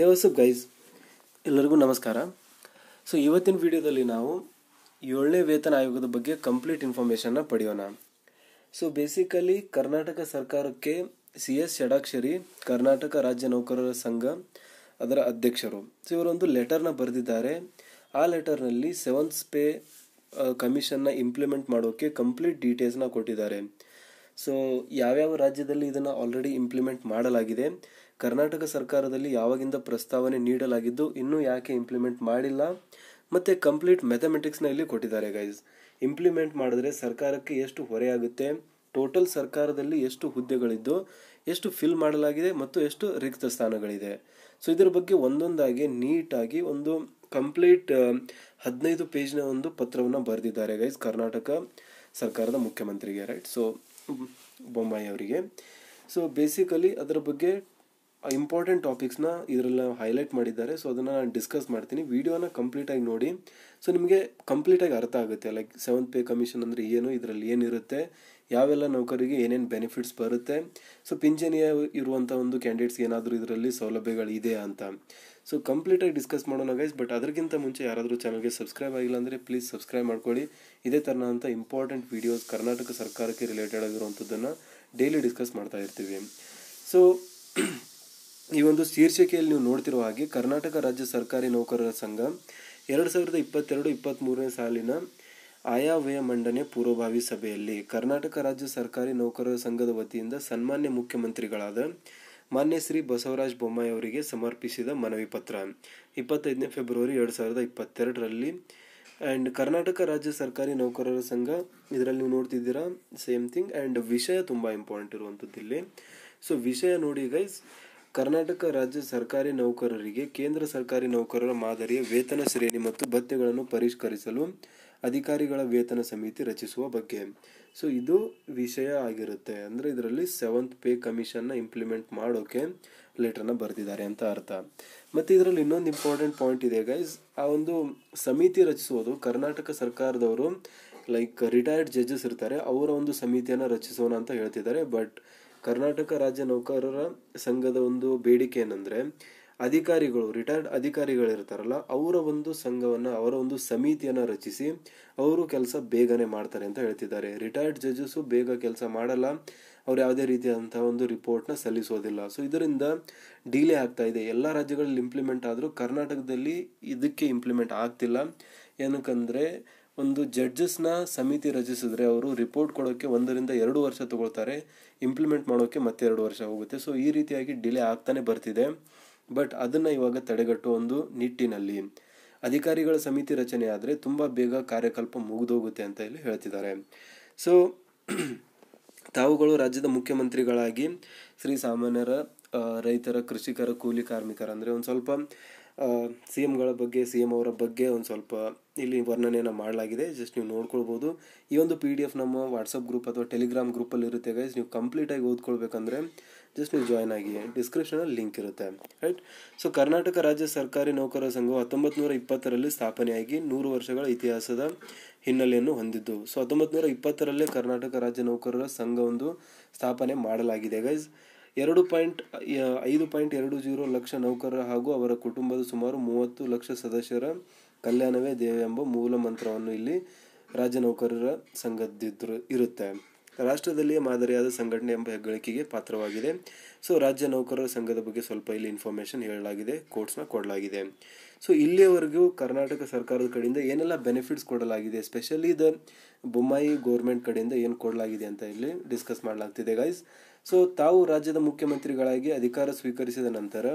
ಹೇ up guys ಎಲ್ಲರಿಗೂ ನಮಸ್ಕಾರ so ಇವತ್ತಿನ ವಿಡಿಯೋದಲ್ಲಿ ನಾವು ಏಳನೇ ವೇತನ ಆಯೋಗದ ಬಗ್ಗೆ ಕಂಪ್ಲೀಟ್ ಇನ್ಫಾರ್ಮೇಷನ್ನ ಪಡೆಯೋಣ ಸೊ ಬೇಸಿಕಲಿ ಕರ್ನಾಟಕ ಸರ್ಕಾರಕ್ಕೆ ಸಿ ಎಸ್ ಷಡಾಕ್ಷರಿ ಕರ್ನಾಟಕ ರಾಜ್ಯ ನೌಕರರ ಸಂಘ ಅದರ ಅಧ್ಯಕ್ಷರು ಸೊ ಇವರೊಂದು ಲೆಟರ್ನ ಬರೆದಿದ್ದಾರೆ ಆ ಲೆಟರ್ನಲ್ಲಿ ಸೆವೆಂತ್ ಪೇ ಕಮಿಷನ್ನ ಇಂಪ್ಲಿಮೆಂಟ್ ಮಾಡೋಕ್ಕೆ ಕಂಪ್ಲೀಟ್ ಡೀಟೇಲ್ಸ್ನ ಕೊಟ್ಟಿದ್ದಾರೆ ಸೊ ಯಾವ್ಯಾವ ರಾಜ್ಯದಲ್ಲಿ ಇದನ್ನು ಆಲ್ರೆಡಿ ಇಂಪ್ಲಿಮೆಂಟ್ ಮಾಡಲಾಗಿದೆ ಕರ್ನಾಟಕ ಸರ್ಕಾರದಲ್ಲಿ ಯಾವಾಗಿಂದ ಪ್ರಸ್ತಾವನೆ ನೀಡಲಾಗಿದ್ದು ಇನ್ನೂ ಯಾಕೆ ಇಂಪ್ಲಿಮೆಂಟ್ ಮಾಡಿಲ್ಲ ಮತ್ತು ಕಂಪ್ಲೀಟ್ ಮ್ಯಾಥಮೆಟಿಕ್ಸ್ನ ಇಲ್ಲಿ ಕೊಟ್ಟಿದ್ದಾರೆ ಗೈಸ್ ಇಂಪ್ಲಿಮೆಂಟ್ ಮಾಡಿದ್ರೆ ಸರ್ಕಾರಕ್ಕೆ ಎಷ್ಟು ಹೊರೆಯಾಗುತ್ತೆ ಟೋಟಲ್ ಸರ್ಕಾರದಲ್ಲಿ ಎಷ್ಟು ಹುದ್ದೆಗಳಿದ್ದು ಎಷ್ಟು ಫಿಲ್ ಮಾಡಲಾಗಿದೆ ಮತ್ತು ಎಷ್ಟು ರಿಕ್ತ ಸ್ಥಾನಗಳಿದೆ ಸೊ ಇದರ ಬಗ್ಗೆ ಒಂದೊಂದಾಗಿ ನೀಟಾಗಿ ಒಂದು ಕಂಪ್ಲೀಟ್ ಹದಿನೈದು ಪೇಜ್ನ ಒಂದು ಪತ್ರವನ್ನು ಬರೆದಿದ್ದಾರೆ ಗೈಸ್ ಕರ್ನಾಟಕ ಸರ್ಕಾರದ ಮುಖ್ಯಮಂತ್ರಿಗೆ ರೈಟ್ ಸೊ ಬೊಮ್ಮಾಯಿ ಅವರಿಗೆ ಸೊ ಬೇಸಿಕಲಿ ಅದರ ಬಗ್ಗೆ ಇಂಪಾರ್ಟೆಂಟ್ ಟಾಪಿಕ್ಸ್ನ ಇದರಲ್ಲಿ ಹೈಲೈಟ್ ಮಾಡಿದ್ದಾರೆ ಸೊ ಅದನ್ನು ನಾನು ಡಿಸ್ಕಸ್ ಮಾಡ್ತೀನಿ ವೀಡಿಯೋನ ಕಂಪ್ಲೀಟಾಗಿ ನೋಡಿ ಸೊ ನಿಮಗೆ ಕಂಪ್ಲೀಟಾಗಿ ಅರ್ಥ ಆಗುತ್ತೆ ಲೈಕ್ ಸೆವೆಂತ್ ಪೇ ಕಮಿಷನ್ ಅಂದರೆ ಏನು ಇದರಲ್ಲಿ ಏನಿರುತ್ತೆ ಯಾವೆಲ್ಲ ನೌಕರಿಗೆ ಏನೇನು ಬೆನಿಫಿಟ್ಸ್ ಬರುತ್ತೆ ಸೊ ಪಿಂಚಣಿಯ ಇರುವಂಥ ಒಂದು ಕ್ಯಾಂಡಿಡೇಟ್ಸ್ ಏನಾದರೂ ಇದರಲ್ಲಿ ಸೌಲಭ್ಯಗಳಿದೆಯಾ ಅಂತ ಸೊ ಕಂಪ್ಲೀಟಾಗಿ ಡಿಸ್ಕಸ್ ಮಾಡೋಣ ಗೈಸ್ ಬಟ್ ಅದಕ್ಕಿಂತ ಮುಂಚೆ ಯಾರಾದರೂ ಚಾನಲ್ಗೆ ಸಬ್ಸ್ಕ್ರೈಬ್ ಆಗಿಲ್ಲ ಅಂದರೆ ಪ್ಲೀಸ್ ಸಬ್ಸ್ಕ್ರೈಬ್ ಮಾಡ್ಕೊಳ್ಳಿ ಇದೇ ಥರನಂಥ ಇಂಪಾರ್ಟೆಂಟ್ ವೀಡಿಯೋಸ್ ಕರ್ನಾಟಕ ಸರ್ಕಾರಕ್ಕೆ ರಿಲೇಟೆಡ್ ಆಗಿರುವಂಥದ್ದನ್ನು ಡೈಲಿ ಡಿಸ್ಕಸ್ ಮಾಡ್ತಾ ಇರ್ತೀವಿ ಸೊ ಈ ಒಂದು ಶೀರ್ಷಿಕೆಯಲ್ಲಿ ನೀವು ನೋಡ್ತಿರುವ ಹಾಗೆ ಕರ್ನಾಟಕ ರಾಜ್ಯ ಸರ್ಕಾರಿ ನೌಕರರ ಸಂಘ ಎರಡು ಸಾವಿರದ ಇಪ್ಪತ್ತೆರಡು ಇಪ್ಪತ್ತ್ಮೂರನೇ ಸಾಲಿನ ಆಯವ್ಯಯ ಮಂಡನೆ ಪೂರ್ವಭಾವಿ ಸಭೆಯಲ್ಲಿ ಕರ್ನಾಟಕ ರಾಜ್ಯ ಸರ್ಕಾರಿ ನೌಕರರ ಸಂಘದ ವತಿಯಿಂದ ಸನ್ಮಾನ್ಯ ಮುಖ್ಯಮಂತ್ರಿಗಳಾದ ಮಾನ್ಯ ಶ್ರೀ ಬಸವರಾಜ ಬೊಮ್ಮಾಯಿ ಅವರಿಗೆ ಸಮರ್ಪಿಸಿದ ಮನವಿ ಪತ್ರ ಇಪ್ಪತ್ತೈದನೇ ಫೆಬ್ರವರಿ ಎರಡು ಸಾವಿರದ ಇಪ್ಪತ್ತೆರಡರಲ್ಲಿ ಆ್ಯಂಡ್ ಕರ್ನಾಟಕ ರಾಜ್ಯ ಸರ್ಕಾರಿ ನೌಕರರ ಸಂಘ ಇದರಲ್ಲಿ ನೀವು ನೋಡ್ತಿದ್ದೀರಾ ಸೇಮ್ ಥಿಂಗ್ ಆ್ಯಂಡ್ ವಿಷಯ ತುಂಬ ಇಂಪಾರ್ಟೆಂಟ್ ಇರುವಂಥದ್ದು ಇಲ್ಲಿ ಸೊ ವಿಷಯ ನೋಡಿ ಗೈಸ್ ಕರ್ನಾಟಕ ರಾಜ್ಯ ಸರ್ಕಾರಿ ನೌಕರರಿಗೆ ಕೇಂದ್ರ ಸರ್ಕಾರಿ ನೌಕರರ ಮಾದರಿಯ ವೇತನ ಶ್ರೇಣಿ ಮತ್ತು ಭತ್ಯೆಗಳನ್ನು ಪರಿಷ್ಕರಿಸಲು ಅಧಿಕಾರಿಗಳ ವೇತನ ಸಮಿತಿ ರಚಿಸುವ ಬಗ್ಗೆ ಸೊ ಇದು ವಿಷಯ ಆಗಿರುತ್ತೆ ಅಂದರೆ ಇದರಲ್ಲಿ ಸೆವೆಂತ್ ಪೇ ಕಮಿಷನ್ನ ಇಂಪ್ಲಿಮೆಂಟ್ ಮಾಡೋಕ್ಕೆ ಲೆಟರ್ನ ಬರೆದಿದ್ದಾರೆ ಅಂತ ಅರ್ಥ ಮತ್ತು ಇದರಲ್ಲಿ ಇನ್ನೊಂದು ಇಂಪಾರ್ಟೆಂಟ್ ಪಾಯಿಂಟ್ ಇದೆ ಗೈಸ್ ಆ ಒಂದು ಸಮಿತಿ ರಚಿಸುವುದು ಕರ್ನಾಟಕ ಸರ್ಕಾರದವರು ಲೈಕ್ ರಿಟೈರ್ಡ್ ಜಡ್ಜಸ್ ಇರ್ತಾರೆ ಅವರ ಒಂದು ಸಮಿತಿಯನ್ನು ರಚಿಸೋಣ ಅಂತ ಹೇಳ್ತಿದ್ದಾರೆ ಬಟ್ ಕರ್ನಾಟಕ ರಾಜ್ಯ ನೌಕರರ ಸಂಘದ ಒಂದು ಬೇಡಿಕೆ ಏನಂದರೆ ಅಧಿಕಾರಿಗಳು ರಿಟೈರ್ಡ್ ಅಧಿಕಾರಿಗಳು ಇರ್ತಾರಲ್ಲ ಅವರ ಒಂದು ಸಂಘವನ್ನು ಅವರ ಒಂದು ಸಮಿತಿಯನ್ನು ರಚಿಸಿ ಅವರು ಕೆಲಸ ಬೇಗನೆ ಮಾಡ್ತಾರೆ ಅಂತ ಹೇಳ್ತಿದ್ದಾರೆ ರಿಟೈರ್ಡ್ ಜಡ್ಜಸ್ಸು ಬೇಗ ಕೆಲಸ ಮಾಡಲ್ಲ ಅವ್ರು ಯಾವುದೇ ರೀತಿಯಾದಂಥ ಒಂದು ರಿಪೋರ್ಟ್ನ ಸಲ್ಲಿಸೋದಿಲ್ಲ ಸೊ ಇದರಿಂದ ಡಿಲೇ ಆಗ್ತಾ ಇದೆ ಎಲ್ಲ ರಾಜ್ಯಗಳಲ್ಲಿ ಇಂಪ್ಲಿಮೆಂಟ್ ಆದರೂ ಕರ್ನಾಟಕದಲ್ಲಿ ಇದಕ್ಕೆ ಇಂಪ್ಲಿಮೆಂಟ್ ಆಗ್ತಿಲ್ಲ ಏನಕ್ಕಂದರೆ ಒಂದು ಜಡ್ಜಸ್ನ ಸಮಿತಿ ರಚಿಸಿದ್ರೆ ಅವರು ರಿಪೋರ್ಟ್ ಕೊಡೋಕ್ಕೆ ಒಂದರಿಂದ ಎರಡು ವರ್ಷ ತಗೊಳ್ತಾರೆ ಇಂಪ್ಲಿಮೆಂಟ್ ಮಾಡೋಕ್ಕೆ ಮತ್ತೆ ಎರಡು ವರ್ಷ ಹೋಗುತ್ತೆ ಸೊ ಈ ರೀತಿಯಾಗಿ ಡಿಲೇ ಆಗ್ತಾನೆ ಬರ್ತಿದೆ ಬಟ್ ಅದನ್ನು ಇವಾಗ ತಡೆಗಟ್ಟುವ ಒಂದು ನಿಟ್ಟಿನಲ್ಲಿ ಅಧಿಕಾರಿಗಳ ಸಮಿತಿ ರಚನೆ ಆದರೆ ತುಂಬ ಬೇಗ ಕಾರ್ಯಕಲ್ಪ ಮುಗಿದೋಗುತ್ತೆ ಅಂತ ಇಲ್ಲಿ ಹೇಳ್ತಿದ್ದಾರೆ ಸೊ ತಾವುಗಳು ರಾಜ್ಯದ ಮುಖ್ಯಮಂತ್ರಿಗಳಾಗಿ ಶ್ರೀ ಸಾಮಾನ್ಯರ ರೈತರ ಕೃಷಿಕರ ಕೂಲಿ ಕಾರ್ಮಿಕರ ಅಂದರೆ ಒಂದು ಸ್ವಲ್ಪ ಸಿ ಎಮ್ಗಳ ಬಗ್ಗೆ ಸಿ ಎಮ್ ಅವರ ಬಗ್ಗೆ ಒಂದು ಸ್ವಲ್ಪ ಇಲ್ಲಿ ವರ್ಣನೆಯನ್ನು ಮಾಡಲಾಗಿದೆ ಜಸ್ಟ್ ನೀವು ನೋಡ್ಕೊಳ್ಬೋದು ಈ ಒಂದು ಪಿ ಡಿ ಎಫ್ ನಮ್ಮ ವಾಟ್ಸಪ್ ಗ್ರೂಪ್ ಅಥವಾ ಟೆಲಿಗ್ರಾಮ್ ಗ್ರೂಪಲ್ಲಿ ಇರುತ್ತೆ ಗೈಸ್ ನೀವು ಕಂಪ್ಲೀಟಾಗಿ ಓದ್ಕೊಳ್ಬೇಕಂದ್ರೆ ಜಸ್ಟ್ ನೀವು ಜಾಯ್ನ್ ಆಗಿ ಡಿಸ್ಕ್ರಿಪ್ಷನಲ್ಲಿ ಲಿಂಕ್ ಇರುತ್ತೆ ರೈಟ್ ಸೊ ಕರ್ನಾಟಕ ರಾಜ್ಯ ಸರ್ಕಾರಿ ನೌಕರರ ಸಂಘವು ಹತ್ತೊಂಬತ್ತು ನೂರ ಇಪ್ಪತ್ತರಲ್ಲಿ ಸ್ಥಾಪನೆಯಾಗಿ ನೂರು ವರ್ಷಗಳ ಇತಿಹಾಸದ ಹಿನ್ನೆಲೆಯನ್ನು ಹೊಂದಿದ್ದು ಸೊ ಹತ್ತೊಂಬತ್ತು ನೂರ ಇಪ್ಪತ್ತರಲ್ಲೇ ಕರ್ನಾಟಕ ರಾಜ್ಯ ನೌಕರರ ಸಂಘವೊಂದು ಒಂದು ಸ್ಥಾಪನೆ ಮಾಡಲಾಗಿದೆ ಗೈಸ್ ಎರಡು ಪಾಯಿಂಟ್ ಐದು ಪಾಯಿಂಟ್ ಎರಡು ಜೀರೋ ಲಕ್ಷ ನೌಕರರ ಹಾಗೂ ಅವರ ಕುಟುಂಬದ ಸುಮಾರು ಮೂವತ್ತು ಲಕ್ಷ ಸದಸ್ಯರ ಕಲ್ಯಾಣವೇ ದೇವೆ ಎಂಬ ಮೂಲ ಮಂತ್ರವನ್ನು ಇಲ್ಲಿ ರಾಜ್ಯ ನೌಕರರ ಸಂಘದಿದ್ರು ಇರುತ್ತೆ ರಾಷ್ಟ್ರದಲ್ಲಿಯೇ ಮಾದರಿಯಾದ ಸಂಘಟನೆ ಎಂಬ ಹೆಗ್ಗಳಿಕೆಗೆ ಪಾತ್ರವಾಗಿದೆ ಸೊ ರಾಜ್ಯ ನೌಕರರ ಸಂಘದ ಬಗ್ಗೆ ಸ್ವಲ್ಪ ಇಲ್ಲಿ ಇನ್ಫಾರ್ಮೇಶನ್ ಹೇಳಲಾಗಿದೆ ಕೋರ್ಟ್ಸ್ನ ಕೊಡಲಾಗಿದೆ ಸೊ ಇಲ್ಲಿಯವರೆಗೂ ಕರ್ನಾಟಕ ಸರ್ಕಾರದ ಕಡೆಯಿಂದ ಏನೆಲ್ಲ ಬೆನಿಫಿಟ್ಸ್ ಕೊಡಲಾಗಿದೆ ಎಸ್ಪೆಷಲಿ ದ ಬೊಮ್ಮಾಯಿ ಗೌರ್ಮೆಂಟ್ ಕಡೆಯಿಂದ ಏನು ಕೊಡಲಾಗಿದೆ ಅಂತ ಇಲ್ಲಿ ಡಿಸ್ಕಸ್ ಮಾಡಲಾಗ್ತಿದೆ ಗೈಸ್ ಸೊ ತಾವು ರಾಜ್ಯದ ಮುಖ್ಯಮಂತ್ರಿಗಳಾಗಿ ಅಧಿಕಾರ ಸ್ವೀಕರಿಸಿದ ನಂತರ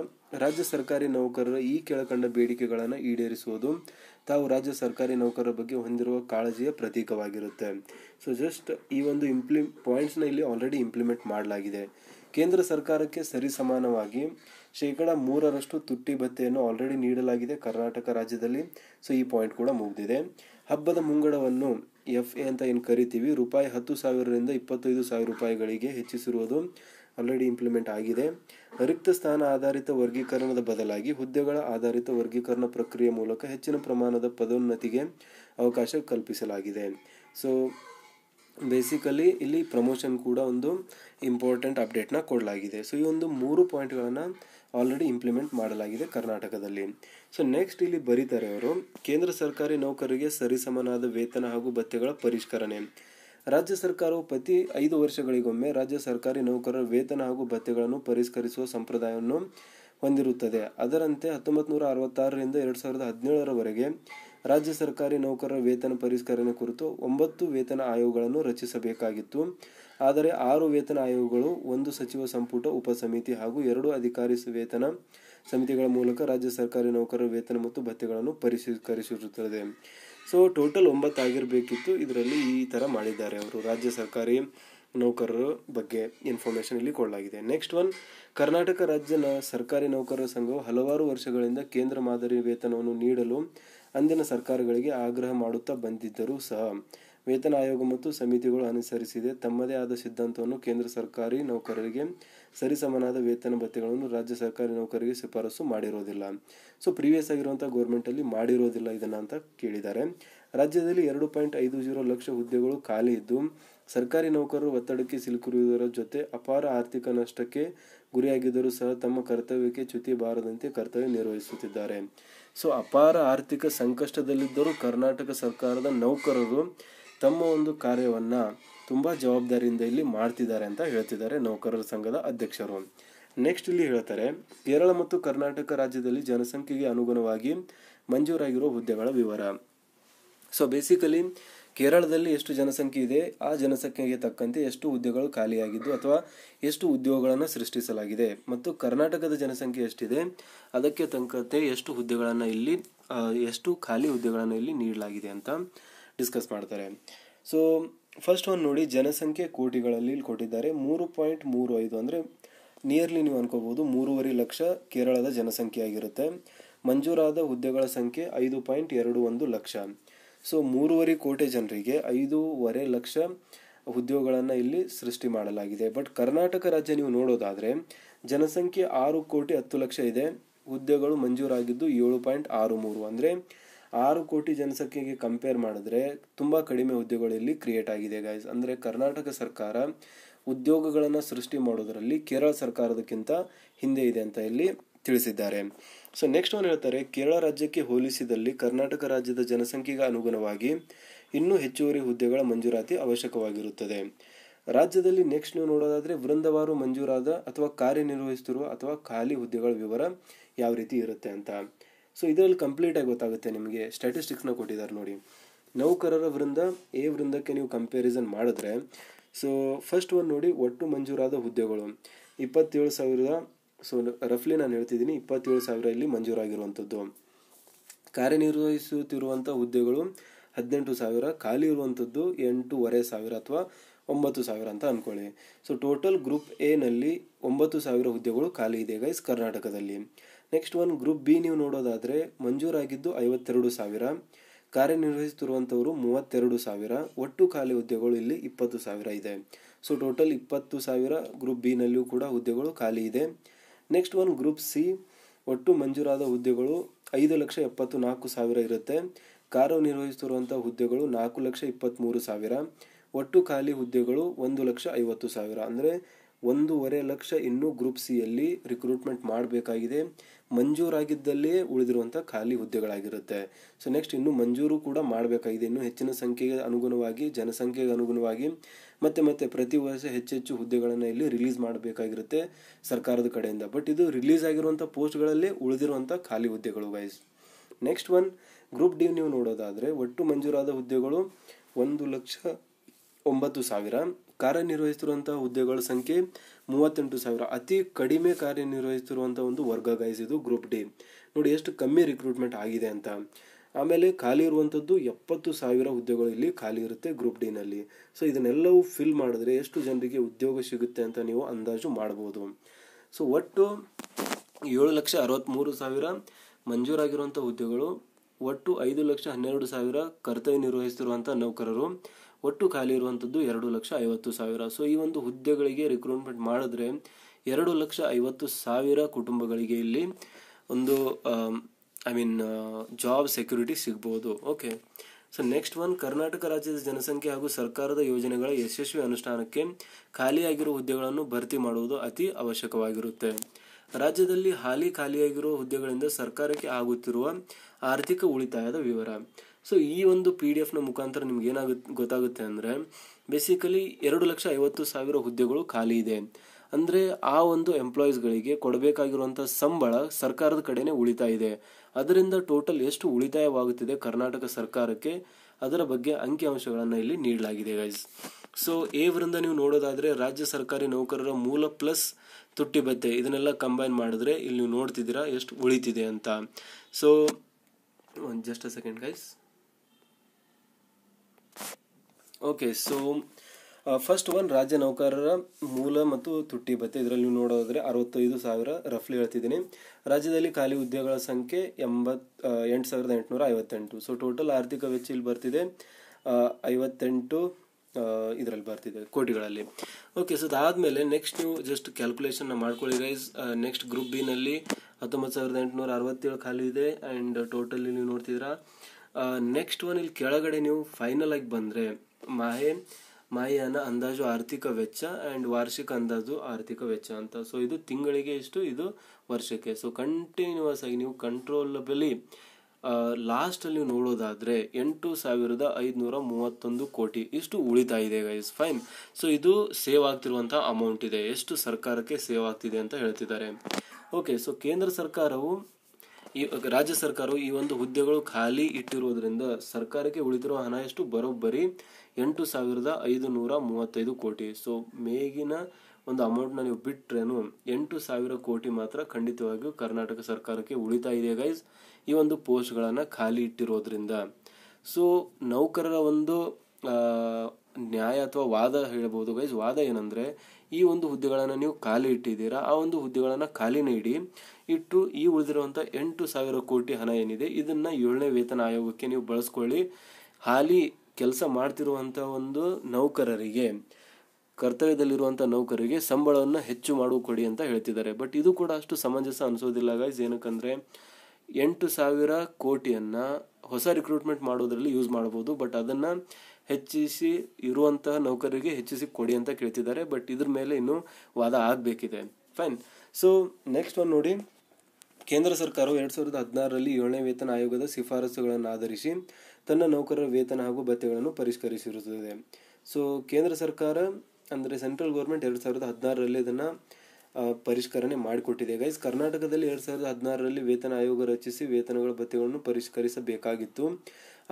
ರಾಜ್ಯ ಸರ್ಕಾರಿ ನೌಕರರ ಈ ಕೆಳಕಂಡ ಬೇಡಿಕೆಗಳನ್ನು ಈಡೇರಿಸುವುದು ತಾವು ರಾಜ್ಯ ಸರ್ಕಾರಿ ನೌಕರರ ಬಗ್ಗೆ ಹೊಂದಿರುವ ಕಾಳಜಿಯ ಪ್ರತೀಕವಾಗಿರುತ್ತೆ ಸೊ ಜಸ್ಟ್ ಈ ಒಂದು ಇಂಪ್ಲಿ ಪಾಯಿಂಟ್ಸ್ನ ಇಲ್ಲಿ ಆಲ್ರೆಡಿ ಇಂಪ್ಲಿಮೆಂಟ್ ಮಾಡಲಾಗಿದೆ ಕೇಂದ್ರ ಸರ್ಕಾರಕ್ಕೆ ಸರಿಸಮಾನವಾಗಿ ಶೇಕಡ ಮೂರರಷ್ಟು ತುಟ್ಟಿ ಭತ್ತೆಯನ್ನು ಆಲ್ರೆಡಿ ನೀಡಲಾಗಿದೆ ಕರ್ನಾಟಕ ರಾಜ್ಯದಲ್ಲಿ ಸೊ ಈ ಪಾಯಿಂಟ್ ಕೂಡ ಮುಗಿದಿದೆ ಹಬ್ಬದ ಮುಂಗಡವನ್ನು ಎಫ್ ಎ ಅಂತ ಏನು ಕರಿತೀವಿ ರೂಪಾಯಿ ಹತ್ತು ಸಾವಿರದಿಂದ ಇಪ್ಪತ್ತೈದು ಸಾವಿರ ರೂಪಾಯಿಗಳಿಗೆ ಹೆಚ್ಚಿಸಿರುವುದು ಆಲ್ರೆಡಿ ಇಂಪ್ಲಿಮೆಂಟ್ ಆಗಿದೆ ರಿಕ್ತ ಸ್ಥಾನ ಆಧಾರಿತ ವರ್ಗೀಕರಣದ ಬದಲಾಗಿ ಹುದ್ದೆಗಳ ಆಧಾರಿತ ವರ್ಗೀಕರಣ ಪ್ರಕ್ರಿಯೆ ಮೂಲಕ ಹೆಚ್ಚಿನ ಪ್ರಮಾಣದ ಪದೋನ್ನತಿಗೆ ಅವಕಾಶ ಕಲ್ಪಿಸಲಾಗಿದೆ ಸೊ ಬೇಸಿಕಲಿ ಇಲ್ಲಿ ಪ್ರಮೋಷನ್ ಕೂಡ ಒಂದು ಇಂಪಾರ್ಟೆಂಟ್ ಅಪ್ಡೇಟ್ನ ಕೊಡಲಾಗಿದೆ ಸೊ ಈ ಒಂದು ಮೂರು ಪಾಯಿಂಟ್ಗಳನ್ನು ಆಲ್ರೆಡಿ ಇಂಪ್ಲಿಮೆಂಟ್ ಮಾಡಲಾಗಿದೆ ಕರ್ನಾಟಕದಲ್ಲಿ ಸೊ ನೆಕ್ಸ್ಟ್ ಇಲ್ಲಿ ಬರೀತಾರೆ ಅವರು ಕೇಂದ್ರ ಸರ್ಕಾರಿ ನೌಕರಿಗೆ ಸರಿಸಮನಾದ ವೇತನ ಹಾಗೂ ಭತ್ಯೆಗಳ ಪರಿಷ್ಕರಣೆ ರಾಜ್ಯ ಸರ್ಕಾರವು ಪ್ರತಿ ಐದು ವರ್ಷಗಳಿಗೊಮ್ಮೆ ರಾಜ್ಯ ಸರ್ಕಾರಿ ನೌಕರರ ವೇತನ ಹಾಗೂ ಭತ್ಯೆಗಳನ್ನು ಪರಿಷ್ಕರಿಸುವ ಸಂಪ್ರದಾಯವನ್ನು ಹೊಂದಿರುತ್ತದೆ ಅದರಂತೆ ಹತ್ತೊಂಬತ್ತು ನೂರ ಅರವತ್ತಾರರಿಂದ ಎರಡು ಸಾವಿರದ ಹದಿನೇಳರವರೆಗೆ ರಾಜ್ಯ ಸರ್ಕಾರಿ ನೌಕರರ ವೇತನ ಪರಿಷ್ಕರಣೆ ಕುರಿತು ಒಂಬತ್ತು ವೇತನ ಆಯೋಗಗಳನ್ನು ರಚಿಸಬೇಕಾಗಿತ್ತು ಆದರೆ ಆರು ವೇತನ ಆಯೋಗಗಳು ಒಂದು ಸಚಿವ ಸಂಪುಟ ಉಪಸಮಿತಿ ಹಾಗೂ ಎರಡು ಅಧಿಕಾರಿ ವೇತನ ಸಮಿತಿಗಳ ಮೂಲಕ ರಾಜ್ಯ ಸರ್ಕಾರಿ ನೌಕರರ ವೇತನ ಮತ್ತು ಭತ್ಯೆಗಳನ್ನು ಪರಿಷ್ಕರಿಸಿರುತ್ತದೆ ಸೊ ಟೋಟಲ್ ಒಂಬತ್ತು ಆಗಿರಬೇಕಿತ್ತು ಇದರಲ್ಲಿ ಈ ಥರ ಮಾಡಿದ್ದಾರೆ ಅವರು ರಾಜ್ಯ ಸರ್ಕಾರಿ ನೌಕರರ ಬಗ್ಗೆ ಇನ್ಫಾರ್ಮೇಷನ್ ಇಲ್ಲಿ ಕೊಡಲಾಗಿದೆ ನೆಕ್ಸ್ಟ್ ಒನ್ ಕರ್ನಾಟಕ ರಾಜ್ಯನ ಸರ್ಕಾರಿ ನೌಕರರ ಸಂಘವು ಹಲವಾರು ವರ್ಷಗಳಿಂದ ಕೇಂದ್ರ ಮಾದರಿ ವೇತನವನ್ನು ನೀಡಲು ಅಂದಿನ ಸರ್ಕಾರಗಳಿಗೆ ಆಗ್ರಹ ಮಾಡುತ್ತಾ ಬಂದಿದ್ದರೂ ಸಹ ವೇತನ ಆಯೋಗ ಮತ್ತು ಸಮಿತಿಗಳು ಅನುಸರಿಸಿದೆ ತಮ್ಮದೇ ಆದ ಸಿದ್ಧಾಂತವನ್ನು ಕೇಂದ್ರ ಸರ್ಕಾರಿ ನೌಕರರಿಗೆ ಸರಿಸಮನಾದ ವೇತನ ಭತ್ಯೆಗಳನ್ನು ರಾಜ್ಯ ಸರ್ಕಾರಿ ನೌಕರರಿಗೆ ಶಿಫಾರಸು ಮಾಡಿರೋದಿಲ್ಲ ಸೊ ಪ್ರೀವಿಯಸ್ ಆಗಿರುವಂಥ ಅಲ್ಲಿ ಮಾಡಿರೋದಿಲ್ಲ ಇದನ್ನು ಅಂತ ಕೇಳಿದ್ದಾರೆ ರಾಜ್ಯದಲ್ಲಿ ಎರಡು ಪಾಯಿಂಟ್ ಐದು ಜೀರೋ ಲಕ್ಷ ಹುದ್ದೆಗಳು ಖಾಲಿ ಇದ್ದು ಸರ್ಕಾರಿ ನೌಕರರು ಒತ್ತಡಕ್ಕೆ ಸಿಲುಕಿರುವುದರ ಜೊತೆ ಅಪಾರ ಆರ್ಥಿಕ ನಷ್ಟಕ್ಕೆ ಗುರಿಯಾಗಿದ್ದರೂ ಸಹ ತಮ್ಮ ಕರ್ತವ್ಯಕ್ಕೆ ಚ್ಯುತಿ ಬಾರದಂತೆ ಕರ್ತವ್ಯ ನಿರ್ವಹಿಸುತ್ತಿದ್ದಾರೆ ಸೊ ಅಪಾರ ಆರ್ಥಿಕ ಸಂಕಷ್ಟದಲ್ಲಿದ್ದರೂ ಕರ್ನಾಟಕ ಸರ್ಕಾರದ ನೌಕರರು ತಮ್ಮ ಒಂದು ಕಾರ್ಯವನ್ನು ತುಂಬ ಜವಾಬ್ದಾರಿಯಿಂದ ಇಲ್ಲಿ ಮಾಡ್ತಿದ್ದಾರೆ ಅಂತ ಹೇಳ್ತಿದ್ದಾರೆ ನೌಕರರ ಸಂಘದ ಅಧ್ಯಕ್ಷರು ನೆಕ್ಸ್ಟ್ ಇಲ್ಲಿ ಹೇಳ್ತಾರೆ ಕೇರಳ ಮತ್ತು ಕರ್ನಾಟಕ ರಾಜ್ಯದಲ್ಲಿ ಜನಸಂಖ್ಯೆಗೆ ಅನುಗುಣವಾಗಿ ಮಂಜೂರಾಗಿರುವ ಹುದ್ದೆಗಳ ವಿವರ ಸೊ ಬೇಸಿಕಲಿ ಕೇರಳದಲ್ಲಿ ಎಷ್ಟು ಜನಸಂಖ್ಯೆ ಇದೆ ಆ ಜನಸಂಖ್ಯೆಗೆ ತಕ್ಕಂತೆ ಎಷ್ಟು ಹುದ್ದೆಗಳು ಖಾಲಿಯಾಗಿದ್ದು ಅಥವಾ ಎಷ್ಟು ಉದ್ಯೋಗಗಳನ್ನು ಸೃಷ್ಟಿಸಲಾಗಿದೆ ಮತ್ತು ಕರ್ನಾಟಕದ ಜನಸಂಖ್ಯೆ ಎಷ್ಟಿದೆ ಅದಕ್ಕೆ ತಕ್ಕಂತೆ ಎಷ್ಟು ಹುದ್ದೆಗಳನ್ನು ಇಲ್ಲಿ ಎಷ್ಟು ಖಾಲಿ ಹುದ್ದೆಗಳನ್ನು ಇಲ್ಲಿ ನೀಡಲಾಗಿದೆ ಅಂತ ಡಿಸ್ಕಸ್ ಮಾಡ್ತಾರೆ ಸೊ ಫಸ್ಟ್ ಒಂದು ನೋಡಿ ಜನಸಂಖ್ಯೆ ಕೋಟಿಗಳಲ್ಲಿ ಇಲ್ಲಿ ಕೊಟ್ಟಿದ್ದಾರೆ ಮೂರು ಪಾಯಿಂಟ್ ಮೂರು ಐದು ಅಂದರೆ ನಿಯರ್ಲಿ ನೀವು ಅನ್ಕೋಬೋದು ಮೂರುವರೆ ಲಕ್ಷ ಕೇರಳದ ಜನಸಂಖ್ಯೆ ಆಗಿರುತ್ತೆ ಮಂಜೂರಾದ ಹುದ್ದೆಗಳ ಸಂಖ್ಯೆ ಐದು ಪಾಯಿಂಟ್ ಎರಡು ಒಂದು ಲಕ್ಷ ಸೊ ಮೂರುವರೆ ಕೋಟಿ ಜನರಿಗೆ ಐದೂವರೆ ಲಕ್ಷ ಉದ್ಯೋಗಗಳನ್ನು ಇಲ್ಲಿ ಸೃಷ್ಟಿ ಮಾಡಲಾಗಿದೆ ಬಟ್ ಕರ್ನಾಟಕ ರಾಜ್ಯ ನೀವು ನೋಡೋದಾದರೆ ಜನಸಂಖ್ಯೆ ಆರು ಕೋಟಿ ಹತ್ತು ಲಕ್ಷ ಇದೆ ಉದ್ಯೋಗಗಳು ಮಂಜೂರಾಗಿದ್ದು ಏಳು ಪಾಯಿಂಟ್ ಆರು ಮೂರು ಅಂದರೆ ಆರು ಕೋಟಿ ಜನಸಂಖ್ಯೆಗೆ ಕಂಪೇರ್ ಮಾಡಿದ್ರೆ ತುಂಬ ಕಡಿಮೆ ಉದ್ಯೋಗಗಳು ಇಲ್ಲಿ ಕ್ರಿಯೇಟ್ ಆಗಿದೆ ಗಾಯ್ಸ್ ಅಂದರೆ ಕರ್ನಾಟಕ ಸರ್ಕಾರ ಉದ್ಯೋಗಗಳನ್ನು ಸೃಷ್ಟಿ ಮಾಡೋದರಲ್ಲಿ ಕೇರಳ ಸರ್ಕಾರದಕ್ಕಿಂತ ಹಿಂದೆ ಇದೆ ಅಂತ ಇಲ್ಲಿ ತಿಳಿಸಿದ್ದಾರೆ ಸೊ ನೆಕ್ಸ್ಟ್ ಒನ್ ಹೇಳ್ತಾರೆ ಕೇರಳ ರಾಜ್ಯಕ್ಕೆ ಹೋಲಿಸಿದಲ್ಲಿ ಕರ್ನಾಟಕ ರಾಜ್ಯದ ಜನಸಂಖ್ಯೆಗೆ ಅನುಗುಣವಾಗಿ ಇನ್ನೂ ಹೆಚ್ಚುವರಿ ಹುದ್ದೆಗಳ ಮಂಜೂರಾತಿ ಅವಶ್ಯಕವಾಗಿರುತ್ತದೆ ರಾಜ್ಯದಲ್ಲಿ ನೆಕ್ಸ್ಟ್ ನೀವು ನೋಡೋದಾದರೆ ವೃಂದವಾರು ಮಂಜೂರಾದ ಅಥವಾ ಕಾರ್ಯನಿರ್ವಹಿಸುತ್ತಿರುವ ಅಥವಾ ಖಾಲಿ ಹುದ್ದೆಗಳ ವಿವರ ಯಾವ ರೀತಿ ಇರುತ್ತೆ ಅಂತ ಸೊ ಇದರಲ್ಲಿ ಕಂಪ್ಲೀಟಾಗಿ ಗೊತ್ತಾಗುತ್ತೆ ನಿಮಗೆ ಸ್ಟ್ಯಾಟಿಸ್ಟಿಕ್ಸ್ನ ಕೊಟ್ಟಿದ್ದಾರೆ ನೋಡಿ ನೌಕರರ ವೃಂದ ಎ ವೃಂದಕ್ಕೆ ನೀವು ಕಂಪ್ಯಾರಿಸನ್ ಮಾಡಿದ್ರೆ ಸೊ ಫಸ್ಟ್ ಒಂದು ನೋಡಿ ಒಟ್ಟು ಮಂಜೂರಾದ ಹುದ್ದೆಗಳು ಇಪ್ಪತ್ತೇಳು ಸಾವಿರದ ಸೊ ರಫ್ಲಿ ನಾನು ಹೇಳ್ತಿದ್ದೀನಿ ಇಪ್ಪತ್ತೇಳು ಸಾವಿರ ಇಲ್ಲಿ ಮಂಜೂರಾಗಿರುವಂಥದ್ದು ಕಾರ್ಯನಿರ್ವಹಿಸುತ್ತಿರುವಂಥ ಹುದ್ದೆಗಳು ಹದಿನೆಂಟು ಸಾವಿರ ಖಾಲಿ ಇರುವಂಥದ್ದು ಎಂಟೂವರೆ ಸಾವಿರ ಅಥವಾ ಒಂಬತ್ತು ಸಾವಿರ ಅಂತ ಅಂದ್ಕೊಳ್ಳಿ ಸೊ ಟೋಟಲ್ ಗ್ರೂಪ್ ಎನಲ್ಲಿ ಒಂಬತ್ತು ಸಾವಿರ ಹುದ್ದೆಗಳು ಖಾಲಿ ಇದೆ ಗೈಸ್ ಕರ್ನಾಟಕದಲ್ಲಿ ನೆಕ್ಸ್ಟ್ ಒನ್ ಗ್ರೂಪ್ ಬಿ ನೀವು ನೋಡೋದಾದರೆ ಮಂಜೂರಾಗಿದ್ದು ಐವತ್ತೆರಡು ಸಾವಿರ ಕಾರ್ಯನಿರ್ವಹಿಸುತ್ತಿರುವಂಥವರು ಮೂವತ್ತೆರಡು ಸಾವಿರ ಒಟ್ಟು ಖಾಲಿ ಹುದ್ದೆಗಳು ಇಲ್ಲಿ ಇಪ್ಪತ್ತು ಸಾವಿರ ಇದೆ ಸೊ ಟೋಟಲ್ ಇಪ್ಪತ್ತು ಸಾವಿರ ಗ್ರೂಪ್ ಬಿನಲ್ಲಿಯೂ ಕೂಡ ಹುದ್ದೆಗಳು ಖಾಲಿ ಇದೆ ನೆಕ್ಸ್ಟ್ ಒನ್ ಗ್ರೂಪ್ ಸಿ ಒಟ್ಟು ಮಂಜೂರಾದ ಹುದ್ದೆಗಳು ಐದು ಲಕ್ಷ ಎಪ್ಪತ್ತು ನಾಲ್ಕು ಸಾವಿರ ಇರುತ್ತೆ ಕಾರ್ಯನಿರ್ವಹಿಸುತ್ತಿರುವಂಥ ಹುದ್ದೆಗಳು ನಾಲ್ಕು ಲಕ್ಷ ಇಪ್ಪತ್ತ್ಮೂರು ಸಾವಿರ ಒಟ್ಟು ಖಾಲಿ ಹುದ್ದೆಗಳು ಒಂದು ಲಕ್ಷ ಐವತ್ತು ಸಾವಿರ ಅಂದರೆ ಒಂದೂವರೆ ಲಕ್ಷ ಇನ್ನೂ ಗ್ರೂಪ್ ಸಿಯಲ್ಲಿ ರಿಕ್ರೂಟ್ಮೆಂಟ್ ಮಾಡಬೇಕಾಗಿದೆ ಮಂಜೂರಾಗಿದ್ದಲ್ಲೇ ಉಳಿದಿರುವಂಥ ಖಾಲಿ ಹುದ್ದೆಗಳಾಗಿರುತ್ತೆ ಸೊ ನೆಕ್ಸ್ಟ್ ಇನ್ನೂ ಮಂಜೂರು ಕೂಡ ಮಾಡಬೇಕಾಗಿದೆ ಇನ್ನೂ ಹೆಚ್ಚಿನ ಸಂಖ್ಯೆಗೆ ಅನುಗುಣವಾಗಿ ಜನಸಂಖ್ಯೆಗೆ ಅನುಗುಣವಾಗಿ ಮತ್ತೆ ಮತ್ತೆ ಪ್ರತಿ ವರ್ಷ ಹೆಚ್ಚೆಚ್ಚು ಹುದ್ದೆಗಳನ್ನು ಇಲ್ಲಿ ರಿಲೀಸ್ ಮಾಡಬೇಕಾಗಿರುತ್ತೆ ಸರ್ಕಾರದ ಕಡೆಯಿಂದ ಬಟ್ ಇದು ರಿಲೀಸ್ ಆಗಿರುವಂಥ ಪೋಸ್ಟ್ಗಳಲ್ಲಿ ಉಳಿದಿರುವಂಥ ಖಾಲಿ ಹುದ್ದೆಗಳು wise next one group D ನೀವು ನೋಡೋದಾದರೆ ಒಟ್ಟು ಮಂಜೂರಾದ ಹುದ್ದೆಗಳು ಒಂದು ಲಕ್ಷ ಒಂಬತ್ತು ಸಾವಿರ ಕಾರ್ಯನಿರ್ವಹಿಸುತ್ತಿರುವಂಥ ಹುದ್ದೆಗಳ ಸಂಖ್ಯೆ ಮೂವತ್ತೆಂಟು ಸಾವಿರ ಅತಿ ಕಡಿಮೆ ಕಾರ್ಯನಿರ್ವಹಿಸ್ತಿರುವಂಥ ಒಂದು ವರ್ಗ ಗ್ರೂಪ್ ಡಿ ನೋಡಿ ಎಷ್ಟು ಕಮ್ಮಿ ರಿಕ್ರೂಟ್ಮೆಂಟ್ ಆಗಿದೆ ಅಂತ ಆಮೇಲೆ ಖಾಲಿ ಇರುವಂಥದ್ದು ಎಪ್ಪತ್ತು ಸಾವಿರ ಹುದ್ದೆಗಳು ಇಲ್ಲಿ ಖಾಲಿ ಇರುತ್ತೆ ಗ್ರೂಪ್ ಡಿನಲ್ಲಿ ಸೊ ಇದನ್ನೆಲ್ಲವೂ ಫಿಲ್ ಮಾಡಿದ್ರೆ ಎಷ್ಟು ಜನರಿಗೆ ಉದ್ಯೋಗ ಸಿಗುತ್ತೆ ಅಂತ ನೀವು ಅಂದಾಜು ಮಾಡ್ಬೋದು ಸೊ ಒಟ್ಟು ಏಳು ಲಕ್ಷ ಅರವತ್ತ್ಮೂರು ಸಾವಿರ ಮಂಜೂರಾಗಿರುವಂಥ ಹುದ್ದೆಗಳು ಒಟ್ಟು ಐದು ಲಕ್ಷ ಹನ್ನೆರಡು ಸಾವಿರ ಕರ್ತವ್ಯ ನಿರ್ವಹಿಸ್ತಿರುವಂಥ ನೌಕರರು ಒಟ್ಟು ಖಾಲಿ ಇರುವಂಥದ್ದು ಎರಡು ಲಕ್ಷ ಐವತ್ತು ಸಾವಿರ ಸೊ ಈ ಒಂದು ಹುದ್ದೆಗಳಿಗೆ ರಿಕ್ರೂಟ್ಮೆಂಟ್ ಮಾಡಿದ್ರೆ ಎರಡು ಲಕ್ಷ ಐವತ್ತು ಸಾವಿರ ಕುಟುಂಬಗಳಿಗೆ ಇಲ್ಲಿ ಒಂದು ಐ ಮೀನ್ ಜಾಬ್ ಸೆಕ್ಯೂರಿಟಿ ಸಿಗ್ಬೋದು okay so next one Karnataka ರಾಜ್ಯದ ಜನಸಂಖ್ಯೆ ಹಾಗೂ ಸರ್ಕಾರದ ಯೋಜನೆಗಳ ಯಶಸ್ವಿ ಅನುಷ್ಠಾನಕ್ಕೆ ಖಾಲಿಯಾಗಿರುವ ಹುದ್ದೆಗಳನ್ನು ಭರ್ತಿ ಮಾಡುವುದು ಅತಿ ಅವಶ್ಯಕವಾಗಿರುತ್ತೆ ರಾಜ್ಯದಲ್ಲಿ ಹಾಲಿ ಖಾಲಿಯಾಗಿರುವ ಹುದ್ದೆಗಳಿಂದ ಸರ್ಕಾರಕ್ಕೆ ಆಗುತ್ತಿರುವ ಆರ್ಥಿಕ ಉಳಿತಾಯದ ವಿವರ ಸೊ ಈ ಒಂದು ಪಿ ಡಿ ಎಫ್ನ ಮುಖಾಂತರ ನಿಮ್ಗೆ ಏನಾಗುತ್ತೆ ಗೊತ್ತಾಗುತ್ತೆ ಅಂದರೆ ಬೇಸಿಕಲಿ ಎರಡು ಲಕ್ಷ ಐವತ್ತು ಸಾವಿರ ಹುದ್ದೆಗಳು ಖಾಲಿ ಇದೆ ಅಂದರೆ ಆ ಒಂದು ಎಂಪ್ಲಾಯೀಸ್ಗಳಿಗೆ ಕೊಡಬೇಕಾಗಿರುವಂಥ ಸಂಬಳ ಸರ್ಕಾರದ ಕಡೆನೇ ಉಳಿತಾ ಇದೆ ಅದರಿಂದ ಟೋಟಲ್ ಎಷ್ಟು ಉಳಿತಾಯವಾಗುತ್ತಿದೆ ಕರ್ನಾಟಕ ಸರ್ಕಾರಕ್ಕೆ ಅದರ ಬಗ್ಗೆ ಅಂಕಿಅಂಶಗಳನ್ನು ಇಲ್ಲಿ ನೀಡಲಾಗಿದೆ ಗೈಸ್ ಸೊ ಏವರಿಂದ ನೀವು ನೋಡೋದಾದರೆ ರಾಜ್ಯ ಸರ್ಕಾರಿ ನೌಕರರ ಮೂಲ ಪ್ಲಸ್ ತುಟ್ಟಿ ಬತ್ತೆ ಇದನ್ನೆಲ್ಲ ಕಂಬೈನ್ ಮಾಡಿದ್ರೆ ಇಲ್ಲಿ ನೀವು ನೋಡ್ತಿದ್ದೀರಾ ಎಷ್ಟು ಉಳಿತಿದೆ ಅಂತ ಸೊ ಒಂದು just a second guys okay so first one ರಾಜ್ಯ ನೌಕರರ ಮೂಲ ಮತ್ತು ತುಟ್ಟಿ ಭತ್ತೆ ಇದರಲ್ಲಿ ನೀವು ನೋಡೋದ್ರೆ ಅರವತ್ತೈದು ಸಾವಿರ ರಫ್ಲಿ ಹೇಳ್ತಿದ್ದೀನಿ ರಾಜ್ಯದಲ್ಲಿ ಖಾಲಿ ಉದ್ಯೋಗಗಳ ಸಂಖ್ಯೆ ಎಂಬತ್ತು ಎಂಟು ಸಾವಿರದ ಎಂಟುನೂರ ಐವತ್ತೆಂಟು ಸೊ ಟೋಟಲ್ ಆರ್ಥಿಕ ವೆಚ್ಚ ಇಲ್ಲಿ ಬರ್ತಿದೆ ಐವತ್ತೆಂಟು ಇದರಲ್ಲಿ ಬರ್ತಿದೆ ಕೋಟಿಗಳಲ್ಲಿ ಓಕೆ ಸೊ ಅದಾದಮೇಲೆ ನೆಕ್ಸ್ಟ್ ನೀವು ಜಸ್ಟ್ ಕ್ಯಾಲ್ಕುಲೇಷನ್ನ ಮಾಡ್ಕೊಳ್ಳಿ ಗೈಸ್ ನೆಕ್ಸ್ಟ್ ಗ್ರೂಪ್ ಬಿನಲ್ಲಿ ಹತ್ತೊಂಬತ್ತು ಸಾವಿರದ ಎಂಟುನೂರ ಅರವತ್ತೇಳು ಖಾಲಿ ಇದೆ ಆ್ಯಂಡ್ ಟೋಟಲಿ ನೀವು ನೋಡ್ತಿದ್ದೀರಾ ನೆಕ್ಸ್ಟ್ ಒನ್ ಇಲ್ಲಿ ಕೆಳಗಡೆ ನೀವು ಫೈನಲ್ ಆಗಿ ಬಂದರೆ ಮಾಹೆ ಮಾಹೆಯನ್ನ ಅಂದಾಜು ಆರ್ಥಿಕ ವೆಚ್ಚ ಆ್ಯಂಡ್ ವಾರ್ಷಿಕ ಅಂದಾಜು ಆರ್ಥಿಕ ವೆಚ್ಚ ಅಂತ ಸೊ ಇದು ತಿಂಗಳಿಗೆ ಎಷ್ಟು ಇದು ವರ್ಷಕ್ಕೆ ಸೊ ಕಂಟಿನ್ಯೂಸ್ ಆಗಿ ನೀವು ಕಂಟ್ರೋಲಬಲಿ ಲಾಸ್ಟಲ್ಲಿ ನೀವು ನೋಡೋದಾದರೆ ಎಂಟು ಸಾವಿರದ ಐದುನೂರ ಮೂವತ್ತೊಂದು ಕೋಟಿ ಇಷ್ಟು ಉಳಿತಾ ಇದೆ ಗೈಸ್ ಫೈನ್ ಸೊ ಇದು ಸೇವ್ ಆಗ್ತಿರುವಂಥ ಅಮೌಂಟ್ ಇದೆ ಎಷ್ಟು ಸರ್ಕಾರಕ್ಕೆ ಸೇವ್ ಆಗ್ತಿದೆ ಅಂತ ಹೇಳ್ತಿದ್ದಾರೆ ಓಕೆ ಸೊ ಕೇಂದ್ರ ಸರ್ಕಾರವು ಈ ರಾಜ್ಯ ಸರ್ಕಾರವು ಈ ಒಂದು ಹುದ್ದೆಗಳು ಖಾಲಿ ಇಟ್ಟಿರುವುದರಿಂದ ಸರ್ಕಾರಕ್ಕೆ ಉಳಿದಿರುವ ಹಣ ಎಷ್ಟು ಬರೋಬ್ಬರಿ ಎಂಟು ಸಾವಿರದ ಐದು ನೂರ ಮೂವತ್ತೈದು ಕೋಟಿ ಸೊ ಮೇಗಿನ ಒಂದು ಅಮೌಂಟ್ನ ನೀವು ಬಿಟ್ರೇನು ಎಂಟು ಸಾವಿರ ಕೋಟಿ ಮಾತ್ರ ಖಂಡಿತವಾಗಿಯೂ ಕರ್ನಾಟಕ ಸರ್ಕಾರಕ್ಕೆ ಉಳಿತಾ ಇದೆ ಗೈಸ್ ಈ ಒಂದು ಪೋಸ್ಟ್ಗಳನ್ನು ಖಾಲಿ ಇಟ್ಟಿರೋದ್ರಿಂದ ಸೊ ನೌಕರರ ಒಂದು ನ್ಯಾಯ ಅಥವಾ ವಾದ ಹೇಳ್ಬೋದು ಗೈಸ್ ವಾದ ಏನಂದ್ರೆ ಈ ಒಂದು ಹುದ್ದೆಗಳನ್ನು ನೀವು ಖಾಲಿ ಇಟ್ಟಿದ್ದೀರಾ ಆ ಒಂದು ಹುದ್ದೆಗಳನ್ನು ಖಾಲಿನೇ ಇಡಿ ಇಟ್ಟು ಈ ಉಳಿದಿರುವಂಥ ಎಂಟು ಸಾವಿರ ಕೋಟಿ ಹಣ ಏನಿದೆ ಇದನ್ನು ಏಳನೇ ವೇತನ ಆಯೋಗಕ್ಕೆ ನೀವು ಬಳಸ್ಕೊಳ್ಳಿ ಹಾಲಿ ಕೆಲಸ ಮಾಡ್ತಿರುವಂಥ ಒಂದು ನೌಕರರಿಗೆ ಕರ್ತವ್ಯದಲ್ಲಿರುವಂಥ ನೌಕರರಿಗೆ ಸಂಬಳವನ್ನು ಹೆಚ್ಚು ಮಾಡುವ ಕೊಡಿ ಅಂತ ಹೇಳ್ತಿದ್ದಾರೆ ಬಟ್ ಇದು ಕೂಡ ಅಷ್ಟು ಸಮಂಜಸ ಅನಿಸೋದಿಲ್ಲ ಗೈಸ್ ಏನಕ್ಕಂದರೆ ಎಂಟು ಸಾವಿರ ಕೋಟಿಯನ್ನು ಹೊಸ ರಿಕ್ರೂಟ್ಮೆಂಟ್ ಮಾಡೋದರಲ್ಲಿ ಯೂಸ್ ಮಾಡ್ಬೋದು ಬಟ್ ಅದನ್ನು ಹೆಚ್ಚಿಸಿ ಇರುವಂತಹ ನೌಕರರಿಗೆ ಹೆಚ್ಚಿಸಿ ಕೊಡಿ ಅಂತ ಕೇಳ್ತಿದ್ದಾರೆ ಬಟ್ ಇದ್ರ ಮೇಲೆ ಇನ್ನೂ ವಾದ ಆಗಬೇಕಿದೆ ಫೈನ್ ಸೊ ನೆಕ್ಸ್ಟ್ ಒಂದು ನೋಡಿ ಕೇಂದ್ರ ಸರ್ಕಾರವು ಎರಡು ಸಾವಿರದ ಹದಿನಾರರಲ್ಲಿ ಏಳನೇ ವೇತನ ಆಯೋಗದ ಶಿಫಾರಸುಗಳನ್ನು ಆಧರಿಸಿ ತನ್ನ ನೌಕರರ ವೇತನ ಹಾಗೂ ಭತ್ಯೆಗಳನ್ನು ಪರಿಷ್ಕರಿಸಿರುತ್ತದೆ ಸೊ ಕೇಂದ್ರ ಸರ್ಕಾರ ಅಂದರೆ ಸೆಂಟ್ರಲ್ ಗೌರ್ಮೆಂಟ್ ಎರಡು ಸಾವಿರದ ಹದಿನಾರರಲ್ಲಿ ಇದನ್ನು ಪರಿಷ್ಕರಣೆ ಮಾಡಿಕೊಟ್ಟಿದೆ ಗೈಸ್ ಕರ್ನಾಟಕದಲ್ಲಿ ಎರಡು ಸಾವಿರದ ಹದಿನಾರರಲ್ಲಿ ವೇತನ ಆಯೋಗ ರಚಿಸಿ ವೇತನಗಳ ಭತ್ಯೆಗಳನ್ನು ಪರಿಷ್ಕರಿಸಬೇಕಾಗಿತ್ತು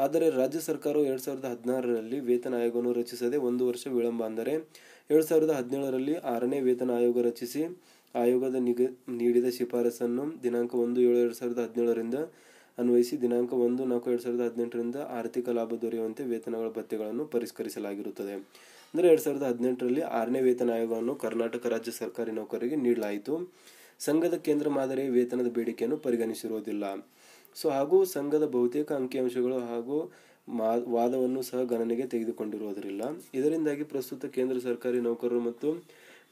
ಆದರೆ ರಾಜ್ಯ ಸರ್ಕಾರವು ಎರಡು ಸಾವಿರದ ಹದಿನಾರರಲ್ಲಿ ವೇತನ ಆಯೋಗವನ್ನು ರಚಿಸದೆ ಒಂದು ವರ್ಷ ವಿಳಂಬ ಅಂದರೆ ಎರಡು ಸಾವಿರದ ಹದಿನೇಳರಲ್ಲಿ ಆರನೇ ವೇತನ ಆಯೋಗ ರಚಿಸಿ ಆಯೋಗದ ನಿಗ ನೀಡಿದ ಶಿಫಾರಸನ್ನು ದಿನಾಂಕ ಒಂದು ಏಳು ಎರಡು ಸಾವಿರದ ಹದಿನೇಳರಿಂದ ಅನ್ವಯಿಸಿ ದಿನಾಂಕ ಒಂದು ನಾಲ್ಕು ಎರಡು ಸಾವಿರದ ಹದಿನೆಂಟರಿಂದ ಆರ್ಥಿಕ ಲಾಭ ದೊರೆಯುವಂತೆ ವೇತನಗಳ ಭತ್ಯೆಗಳನ್ನು ಪರಿಷ್ಕರಿಸಲಾಗಿರುತ್ತದೆ ಅಂದರೆ ಎರಡು ಸಾವಿರದ ಹದಿನೆಂಟರಲ್ಲಿ ಆರನೇ ವೇತನ ಆಯೋಗವನ್ನು ಕರ್ನಾಟಕ ರಾಜ್ಯ ಸರ್ಕಾರಿ ನೌಕರರಿಗೆ ನೀಡಲಾಯಿತು ಸಂಘದ ಕೇಂದ್ರ ಮಾದರಿಯ ವೇತನದ ಬೇಡಿಕೆಯನ್ನು ಪರಿಗಣಿಸಿರುವುದಿಲ್ಲ ಸೊ ಹಾಗೂ ಸಂಘದ ಬಹುತೇಕ ಅಂಕಿಅಂಶಗಳು ಹಾಗೂ ಮಾ ವಾದವನ್ನು ಸಹ ಗಣನೆಗೆ ತೆಗೆದುಕೊಂಡಿರುವುದರಿಲ್ಲ ಇದರಿಂದಾಗಿ ಪ್ರಸ್ತುತ ಕೇಂದ್ರ ಸರ್ಕಾರಿ ನೌಕರರು ಮತ್ತು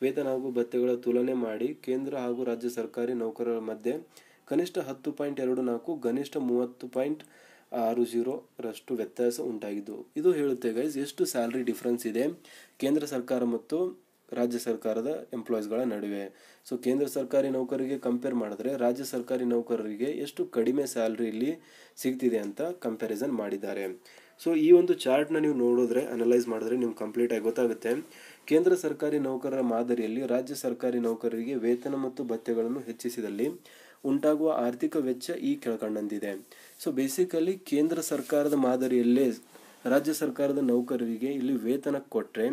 ವೇತನ ಹಾಗೂ ಭತ್ಯೆಗಳ ತುಲನೆ ಮಾಡಿ ಕೇಂದ್ರ ಹಾಗೂ ರಾಜ್ಯ ಸರ್ಕಾರಿ ನೌಕರರ ಮಧ್ಯೆ ಕನಿಷ್ಠ ಹತ್ತು ಪಾಯಿಂಟ್ ಎರಡು ನಾಲ್ಕು ಗನಿಷ್ಠ ಮೂವತ್ತು ಪಾಯಿಂಟ್ ಆರು ಜೀರೋ ರಷ್ಟು ವ್ಯತ್ಯಾಸ ಉಂಟಾಗಿದ್ದು ಇದು ಹೇಳುತ್ತೆ ಗೈಸ್ ಎಷ್ಟು ಸ್ಯಾಲ್ರಿ ಡಿಫ್ರೆನ್ಸ್ ಇದೆ ಕೇಂದ್ರ ಸರ್ಕಾರ ಮತ್ತು ರಾಜ್ಯ ಸರ್ಕಾರದ ಎಂಪ್ಲಾಯ್ಸ್ಗಳ ನಡುವೆ ಸೊ ಕೇಂದ್ರ ಸರ್ಕಾರಿ ನೌಕರರಿಗೆ ಕಂಪೇರ್ ಮಾಡಿದ್ರೆ ರಾಜ್ಯ ಸರ್ಕಾರಿ ನೌಕರರಿಗೆ ಎಷ್ಟು ಕಡಿಮೆ ಸ್ಯಾಲ್ರಿ ಇಲ್ಲಿ ಸಿಗ್ತಿದೆ ಅಂತ ಕಂಪ್ಯಾರಿಸನ್ ಮಾಡಿದ್ದಾರೆ ಸೊ ಈ ಒಂದು ಚಾರ್ಟ್ನ ನೀವು ನೋಡಿದ್ರೆ ಅನಲೈಸ್ ಮಾಡಿದ್ರೆ ನಿಮ್ಗೆ ಕಂಪ್ಲೀಟಾಗಿ ಗೊತ್ತಾಗುತ್ತೆ ಕೇಂದ್ರ ಸರ್ಕಾರಿ ನೌಕರರ ಮಾದರಿಯಲ್ಲಿ ರಾಜ್ಯ ಸರ್ಕಾರಿ ನೌಕರರಿಗೆ ವೇತನ ಮತ್ತು ಭತ್ಯೆಗಳನ್ನು ಹೆಚ್ಚಿಸಿದಲ್ಲಿ ಉಂಟಾಗುವ ಆರ್ಥಿಕ ವೆಚ್ಚ ಈ ಕೆಳಕಂಡಂತಿದೆ ಸೊ ಬೇಸಿಕಲಿ ಕೇಂದ್ರ ಸರ್ಕಾರದ ಮಾದರಿಯಲ್ಲೇ ರಾಜ್ಯ ಸರ್ಕಾರದ ನೌಕರರಿಗೆ ಇಲ್ಲಿ ವೇತನ ಕೊಟ್ಟರೆ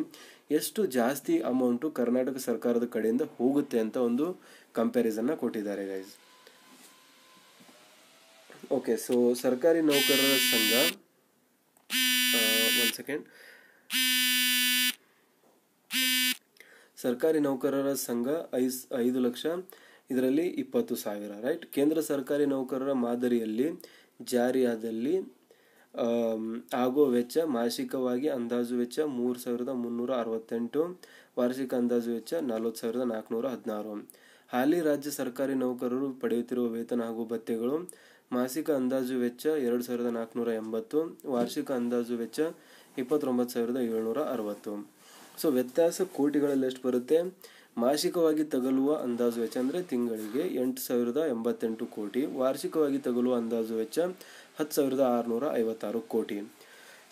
ಎಷ್ಟು ಜಾಸ್ತಿ ಅಮೌಂಟು ಕರ್ನಾಟಕ ಸರ್ಕಾರದ ಕಡೆಯಿಂದ ಹೋಗುತ್ತೆ ಅಂತ ಒಂದು ಕಂಪ್ಯಾರಿಸನ್ನ ಕೊಟ್ಟಿದ್ದಾರೆ ಗೈಸ್ ಓಕೆ ಸೊ ಸರ್ಕಾರಿ ನೌಕರರ ಸಂಘ ಒಂದು uh, ಸೆಕೆಂಡ್ ಸರ್ಕಾರಿ ನೌಕರರ ಸಂಘ ಐದು ಲಕ್ಷ ಇದರಲ್ಲಿ ಇಪ್ಪತ್ತು ಸಾವಿರ ರೈಟ್ ಕೇಂದ್ರ ಸರ್ಕಾರಿ ನೌಕರರ ಮಾದರಿಯಲ್ಲಿ ಜಾರಿಯಾದಲ್ಲಿ ಆಗೋ ವೆಚ್ಚ ಮಾಸಿಕವಾಗಿ ಅಂದಾಜು ವೆಚ್ಚ ಮೂರು ಸಾವಿರದ ಮುನ್ನೂರ ಅರವತ್ತೆಂಟು ವಾರ್ಷಿಕ ಅಂದಾಜು ವೆಚ್ಚ ನಲವತ್ತು ಸಾವಿರದ ನಾಲ್ಕುನೂರ ಹದಿನಾರು ಹಾಲಿ ರಾಜ್ಯ ಸರ್ಕಾರಿ ನೌಕರರು ಪಡೆಯುತ್ತಿರುವ ವೇತನ ಹಾಗೂ ಭತ್ಯೆಗಳು ಮಾಸಿಕ ಅಂದಾಜು ವೆಚ್ಚ ಎರಡು ಸಾವಿರದ ನಾಲ್ಕುನೂರ ಎಂಬತ್ತು ವಾರ್ಷಿಕ ಅಂದಾಜು ವೆಚ್ಚ ಇಪ್ಪತ್ತೊಂಬತ್ತು ಸಾವಿರದ ಏಳ್ನೂರ ಅರವತ್ತು ಸೊ ವ್ಯತ್ಯಾಸ ಕೋಟಿಗಳಲ್ಲಿ ಎಷ್ಟು ಬರುತ್ತೆ ಮಾಸಿಕವಾಗಿ ತಗಲುವ ಅಂದಾಜು ವೆಚ್ಚ ಅಂದರೆ ತಿಂಗಳಿಗೆ ಎಂಟು ಸಾವಿರದ ಎಂಬತ್ತೆಂಟು ಕೋಟಿ ವಾರ್ಷಿಕವಾಗಿ ತಗಲುವ ಅಂದಾಜು ವೆಚ್ಚ ಹತ್ತು ಸಾವಿರದ ಆರುನೂರ ಐವತ್ತಾರು ಕೋಟಿ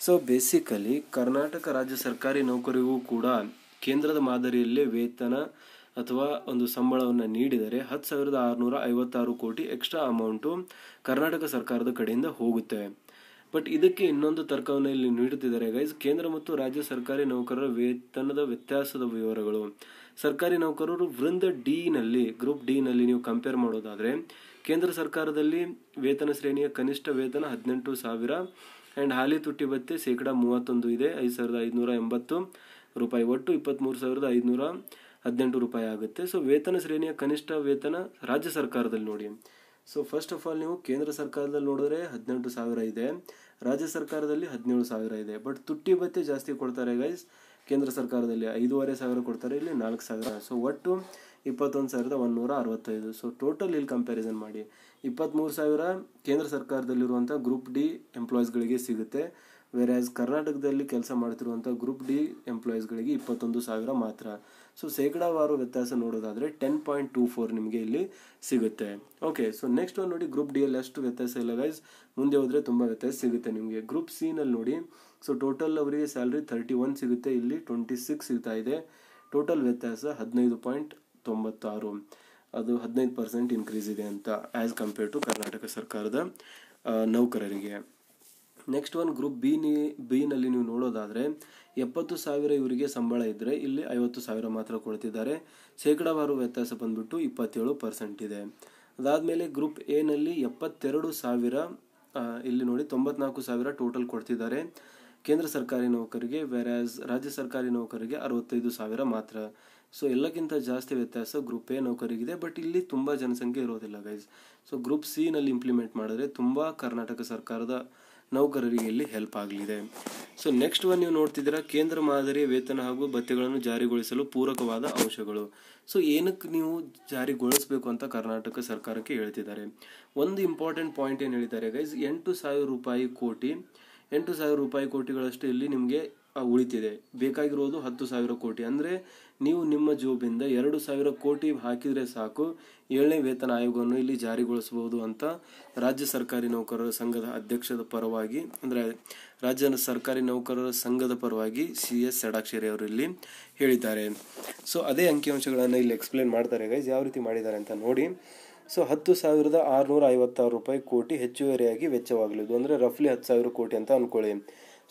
ಸೊ ಬೇಸಿಕಲಿ ಕರ್ನಾಟಕ ರಾಜ್ಯ ಸರ್ಕಾರಿ ನೌಕರಿಗೂ ಕೂಡ ಕೇಂದ್ರದ ಮಾದರಿಯಲ್ಲೇ ವೇತನ ಅಥವಾ ಒಂದು ಸಂಬಳವನ್ನು ನೀಡಿದರೆ ಹತ್ತು ಸಾವಿರದ ಆರುನೂರ ಐವತ್ತಾರು ಕೋಟಿ ಎಕ್ಸ್ಟ್ರಾ ಅಮೌಂಟು ಕರ್ನಾಟಕ ಸರ್ಕಾರದ ಕಡೆಯಿಂದ ಹೋಗುತ್ತೆ ಬಟ್ ಇದಕ್ಕೆ ಇನ್ನೊಂದು ತರ್ಕವನ್ನು ಇಲ್ಲಿ ನೀಡುತ್ತಿದ್ದಾರೆ ಗೈಸ್ ಕೇಂದ್ರ ಮತ್ತು ರಾಜ್ಯ ಸರ್ಕಾರಿ ನೌಕರರ ವೇತನದ ವ್ಯತ್ಯಾಸದ ವಿವರಗಳು ಸರ್ಕಾರಿ ನೌಕರರು ವೃಂದ ಡಿ ನಲ್ಲಿ ಗ್ರೂಪ್ ಡಿ ನಲ್ಲಿ ನೀವು ಕಂಪೇರ್ ಮಾಡೋದಾದರೆ ಕೇಂದ್ರ ಸರ್ಕಾರದಲ್ಲಿ ವೇತನ ಶ್ರೇಣಿಯ ಕನಿಷ್ಠ ವೇತನ ಹದಿನೆಂಟು ಸಾವಿರ ಆ್ಯಂಡ್ ಹಾಲಿ ತುಟ್ಟಿ ಭತ್ತೆ ಶೇಕಡ ಮೂವತ್ತೊಂದು ಇದೆ ಐದು ಸಾವಿರದ ಐದುನೂರ ಎಂಬತ್ತು ರೂಪಾಯಿ ಒಟ್ಟು ಇಪ್ಪತ್ತ್ಮೂರು ಸಾವಿರದ ಐದುನೂರ ಹದಿನೆಂಟು ರೂಪಾಯಿ ಆಗುತ್ತೆ ಸೊ ವೇತನ ಶ್ರೇಣಿಯ ಕನಿಷ್ಠ ವೇತನ ರಾಜ್ಯ ಸರ್ಕಾರದಲ್ಲಿ ನೋಡಿ ಸೊ ಫಸ್ಟ್ ಆಫ್ ಆಲ್ ನೀವು ಕೇಂದ್ರ ಸರ್ಕಾರದಲ್ಲಿ ನೋಡಿದ್ರೆ ಹದಿನೆಂಟು ಸಾವಿರ ಇದೆ ರಾಜ್ಯ ಸರ್ಕಾರದಲ್ಲಿ ಹದಿನೇಳು ಸಾವಿರ ಇದೆ ಬಟ್ ತುಟ್ಟಿ ಭತ್ಯೆ ಜಾಸ್ತಿ ಕೊಡ್ತಾರೆ ಗೈಸ್ ಕೇಂದ್ರ ಸರ್ಕಾರದಲ್ಲಿ ಐದೂವರೆ ಸಾವಿರ ಕೊಡ್ತಾರೆ ಇಲ್ಲಿ ನಾಲ್ಕು ಸಾವಿರ ಸೊ ಒಟ್ಟು ಇಪ್ಪತ್ತೊಂದು ಸಾವಿರದ ಒಂದುನೂರ ಅರವತ್ತೈದು ಸೊ ಟೋಟಲ್ ಇಲ್ಲಿ ಕಂಪ್ಯಾರಿಸನ್ ಮಾಡಿ ಇಪ್ಪತ್ತ್ಮೂರು ಸಾವಿರ ಕೇಂದ್ರ ಸರ್ಕಾರದಲ್ಲಿರುವಂಥ ಗ್ರೂಪ್ ಡಿ ಎಂಪ್ಲಾಯೀಸ್ಗಳಿಗೆ ಸಿಗುತ್ತೆ ವೇರ್ ಆ್ಯಸ್ ಕರ್ನಾಟಕದಲ್ಲಿ ಕೆಲಸ ಮಾಡ್ತಿರುವಂಥ ಗ್ರೂಪ್ ಡಿ ಎಂಪ್ಲಾಯೀಸ್ಗಳಿಗೆ ಇಪ್ಪತ್ತೊಂದು ಸಾವಿರ ಮಾತ್ರ ಸೊ ಶೇಕಡಾವಾರು ವ್ಯತ್ಯಾಸ ನೋಡೋದಾದರೆ ಟೆನ್ ಪಾಯಿಂಟ್ ಟೂ ಫೋರ್ ನಿಮಗೆ ಇಲ್ಲಿ ಸಿಗುತ್ತೆ ಓಕೆ ಸೊ ನೆಕ್ಸ್ಟ್ ಒಂದು ನೋಡಿ ಗ್ರೂಪ್ ಡಿ ಅಲ್ಲಿ ಅಷ್ಟು ವ್ಯತ್ಯಾಸ ಇಲ್ಲ ಗೈಸ್ ಮುಂದೆ ಹೋದರೆ ತುಂಬ ವ್ಯತ್ಯಾಸ ಸಿಗುತ್ತೆ ನಿಮಗೆ ಗ್ರೂಪ್ ಸಿನಲ್ಲಿ ನೋಡಿ ಸೊ ಟೋಟಲ್ ಅವರಿಗೆ ಸ್ಯಾಲ್ರಿ ತರ್ಟಿ ಒನ್ ಸಿಗುತ್ತೆ ಇಲ್ಲಿ ಟ್ವೆಂಟಿ ಸಿಕ್ಸ್ ಸಿಗ್ತಾ ಇದೆ ಟೋಟಲ್ ವ್ಯತ್ಯಾಸ ಹದಿನೈದು ಪಾಯಿಂಟ್ ತೊಂಬತ್ತಾರು ಅದು ಹದಿನೈದು ಪರ್ಸೆಂಟ್ ಇನ್ಕ್ರೀಸ್ ಇದೆ ಅಂತ ಆ್ಯಸ್ ಕಂಪೇರ್ ಟು ಕರ್ನಾಟಕ ಸರ್ಕಾರದ ನೌಕರರಿಗೆ ನೆಕ್ಸ್ಟ್ ಒನ್ ಗ್ರೂಪ್ ಬಿ ನೀ ಬಿನಲ್ಲಿ ನೀವು ನೋಡೋದಾದರೆ ಎಪ್ಪತ್ತು ಸಾವಿರ ಇವರಿಗೆ ಸಂಬಳ ಇದ್ದರೆ ಇಲ್ಲಿ ಐವತ್ತು ಸಾವಿರ ಮಾತ್ರ ಕೊಡ್ತಿದ್ದಾರೆ ಶೇಕಡಾವಾರು ವ್ಯತ್ಯಾಸ ಬಂದುಬಿಟ್ಟು ಇಪ್ಪತ್ತೇಳು ಪರ್ಸೆಂಟ್ ಇದೆ ಅದಾದಮೇಲೆ ಗ್ರೂಪ್ ಎನಲ್ಲಿ ಎಪ್ಪತ್ತೆರಡು ಸಾವಿರ ಇಲ್ಲಿ ನೋಡಿ ತೊಂಬತ್ನಾಲ್ಕು ಸಾವಿರ ಟೋಟಲ್ ಕೊಡ್ತಿದ್ದಾರೆ ಕೇಂದ್ರ ಸರ್ಕಾರಿ ನೌಕರಿಗೆ ವೆರ್ಯಾಸ್ ರಾಜ್ಯ ಸರ್ಕಾರಿ ನೌಕರಿಗೆ ಅರವತ್ತೈದು ಸಾವಿರ ಮಾತ್ರ ಸೊ ಎಲ್ಲಕ್ಕಿಂತ ಜಾಸ್ತಿ ವ್ಯತ್ಯಾಸ ಗ್ರೂಪ್ ಎ ನೌಕರಿಗಿದೆ ಬಟ್ ಇಲ್ಲಿ ತುಂಬ ಜನಸಂಖ್ಯೆ ಇರೋದಿಲ್ಲ ಗೈಸ್ ಸೊ ಗ್ರೂಪ್ ಸಿನಲ್ಲಿ ಇಂಪ್ಲಿಮೆಂಟ್ ಮಾಡಿದ್ರೆ ತುಂಬ ಕರ್ನಾಟಕ ಸರ್ಕಾರದ ನೌಕರರಿಗೆ ಇಲ್ಲಿ ಹೆಲ್ಪ್ ಆಗಲಿದೆ ಸೊ ನೆಕ್ಸ್ಟ್ ಒನ್ ನೀವು ನೋಡ್ತಿದ್ದೀರಾ ಕೇಂದ್ರ ಮಾದರಿಯ ವೇತನ ಹಾಗೂ ಭತ್ಯೆಗಳನ್ನು ಜಾರಿಗೊಳಿಸಲು ಪೂರಕವಾದ ಅಂಶಗಳು ಸೊ ಏನಕ್ಕೆ ನೀವು ಜಾರಿಗೊಳಿಸಬೇಕು ಅಂತ ಕರ್ನಾಟಕ ಸರ್ಕಾರಕ್ಕೆ ಹೇಳ್ತಿದ್ದಾರೆ ಒಂದು ಇಂಪಾರ್ಟೆಂಟ್ ಪಾಯಿಂಟ್ ಏನು ಹೇಳಿದ್ದಾರೆ ಗೈಸ್ ಎಂಟು ಸಾವಿರ ರೂಪಾಯಿ ಕೋಟಿ ಎಂಟು ಸಾವಿರ ರೂಪಾಯಿ ಕೋಟಿಗಳಷ್ಟು ಇಲ್ಲಿ ನಿಮಗೆ ಉಳಿತಿದೆ ಬೇಕಾಗಿರೋದು ಹತ್ತು ಸಾವಿರ ಕೋಟಿ ಅಂದರೆ ನೀವು ನಿಮ್ಮ ಜೋಬಿಂದ ಎರಡು ಸಾವಿರ ಕೋಟಿ ಹಾಕಿದರೆ ಸಾಕು ಏಳನೇ ವೇತನ ಆಯೋಗವನ್ನು ಇಲ್ಲಿ ಜಾರಿಗೊಳಿಸಬಹುದು ಅಂತ ರಾಜ್ಯ ಸರ್ಕಾರಿ ನೌಕರರ ಸಂಘದ ಅಧ್ಯಕ್ಷದ ಪರವಾಗಿ ಅಂದರೆ ರಾಜ್ಯ ಸರ್ಕಾರಿ ನೌಕರರ ಸಂಘದ ಪರವಾಗಿ ಸಿ ಎಸ್ ಸಡಾಕ್ಷೇರಿ ಅವರು ಇಲ್ಲಿ ಹೇಳಿದ್ದಾರೆ ಸೊ ಅದೇ ಅಂಕಿಅಂಶಗಳನ್ನು ಇಲ್ಲಿ ಎಕ್ಸ್ಪ್ಲೇನ್ ಮಾಡ್ತಾರೆ ಗೈಸ್ ಯಾವ ರೀತಿ ಮಾಡಿದ್ದಾರೆ ಅಂತ ನೋಡಿ ಸೊ ಹತ್ತು ಸಾವಿರದ ಆರುನೂರ ಐವತ್ತಾರು ರೂಪಾಯಿ ಕೋಟಿ ಹೆಚ್ಚುವರಿಯಾಗಿ ವೆಚ್ಚವಾಗಲಿದ್ದು ಅಂದರೆ ರಫ್ಲಿ ಹತ್ತು ಸಾವಿರ ಕೋಟಿ ಅಂತ ಅಂದ್ಕೊಳ್ಳಿ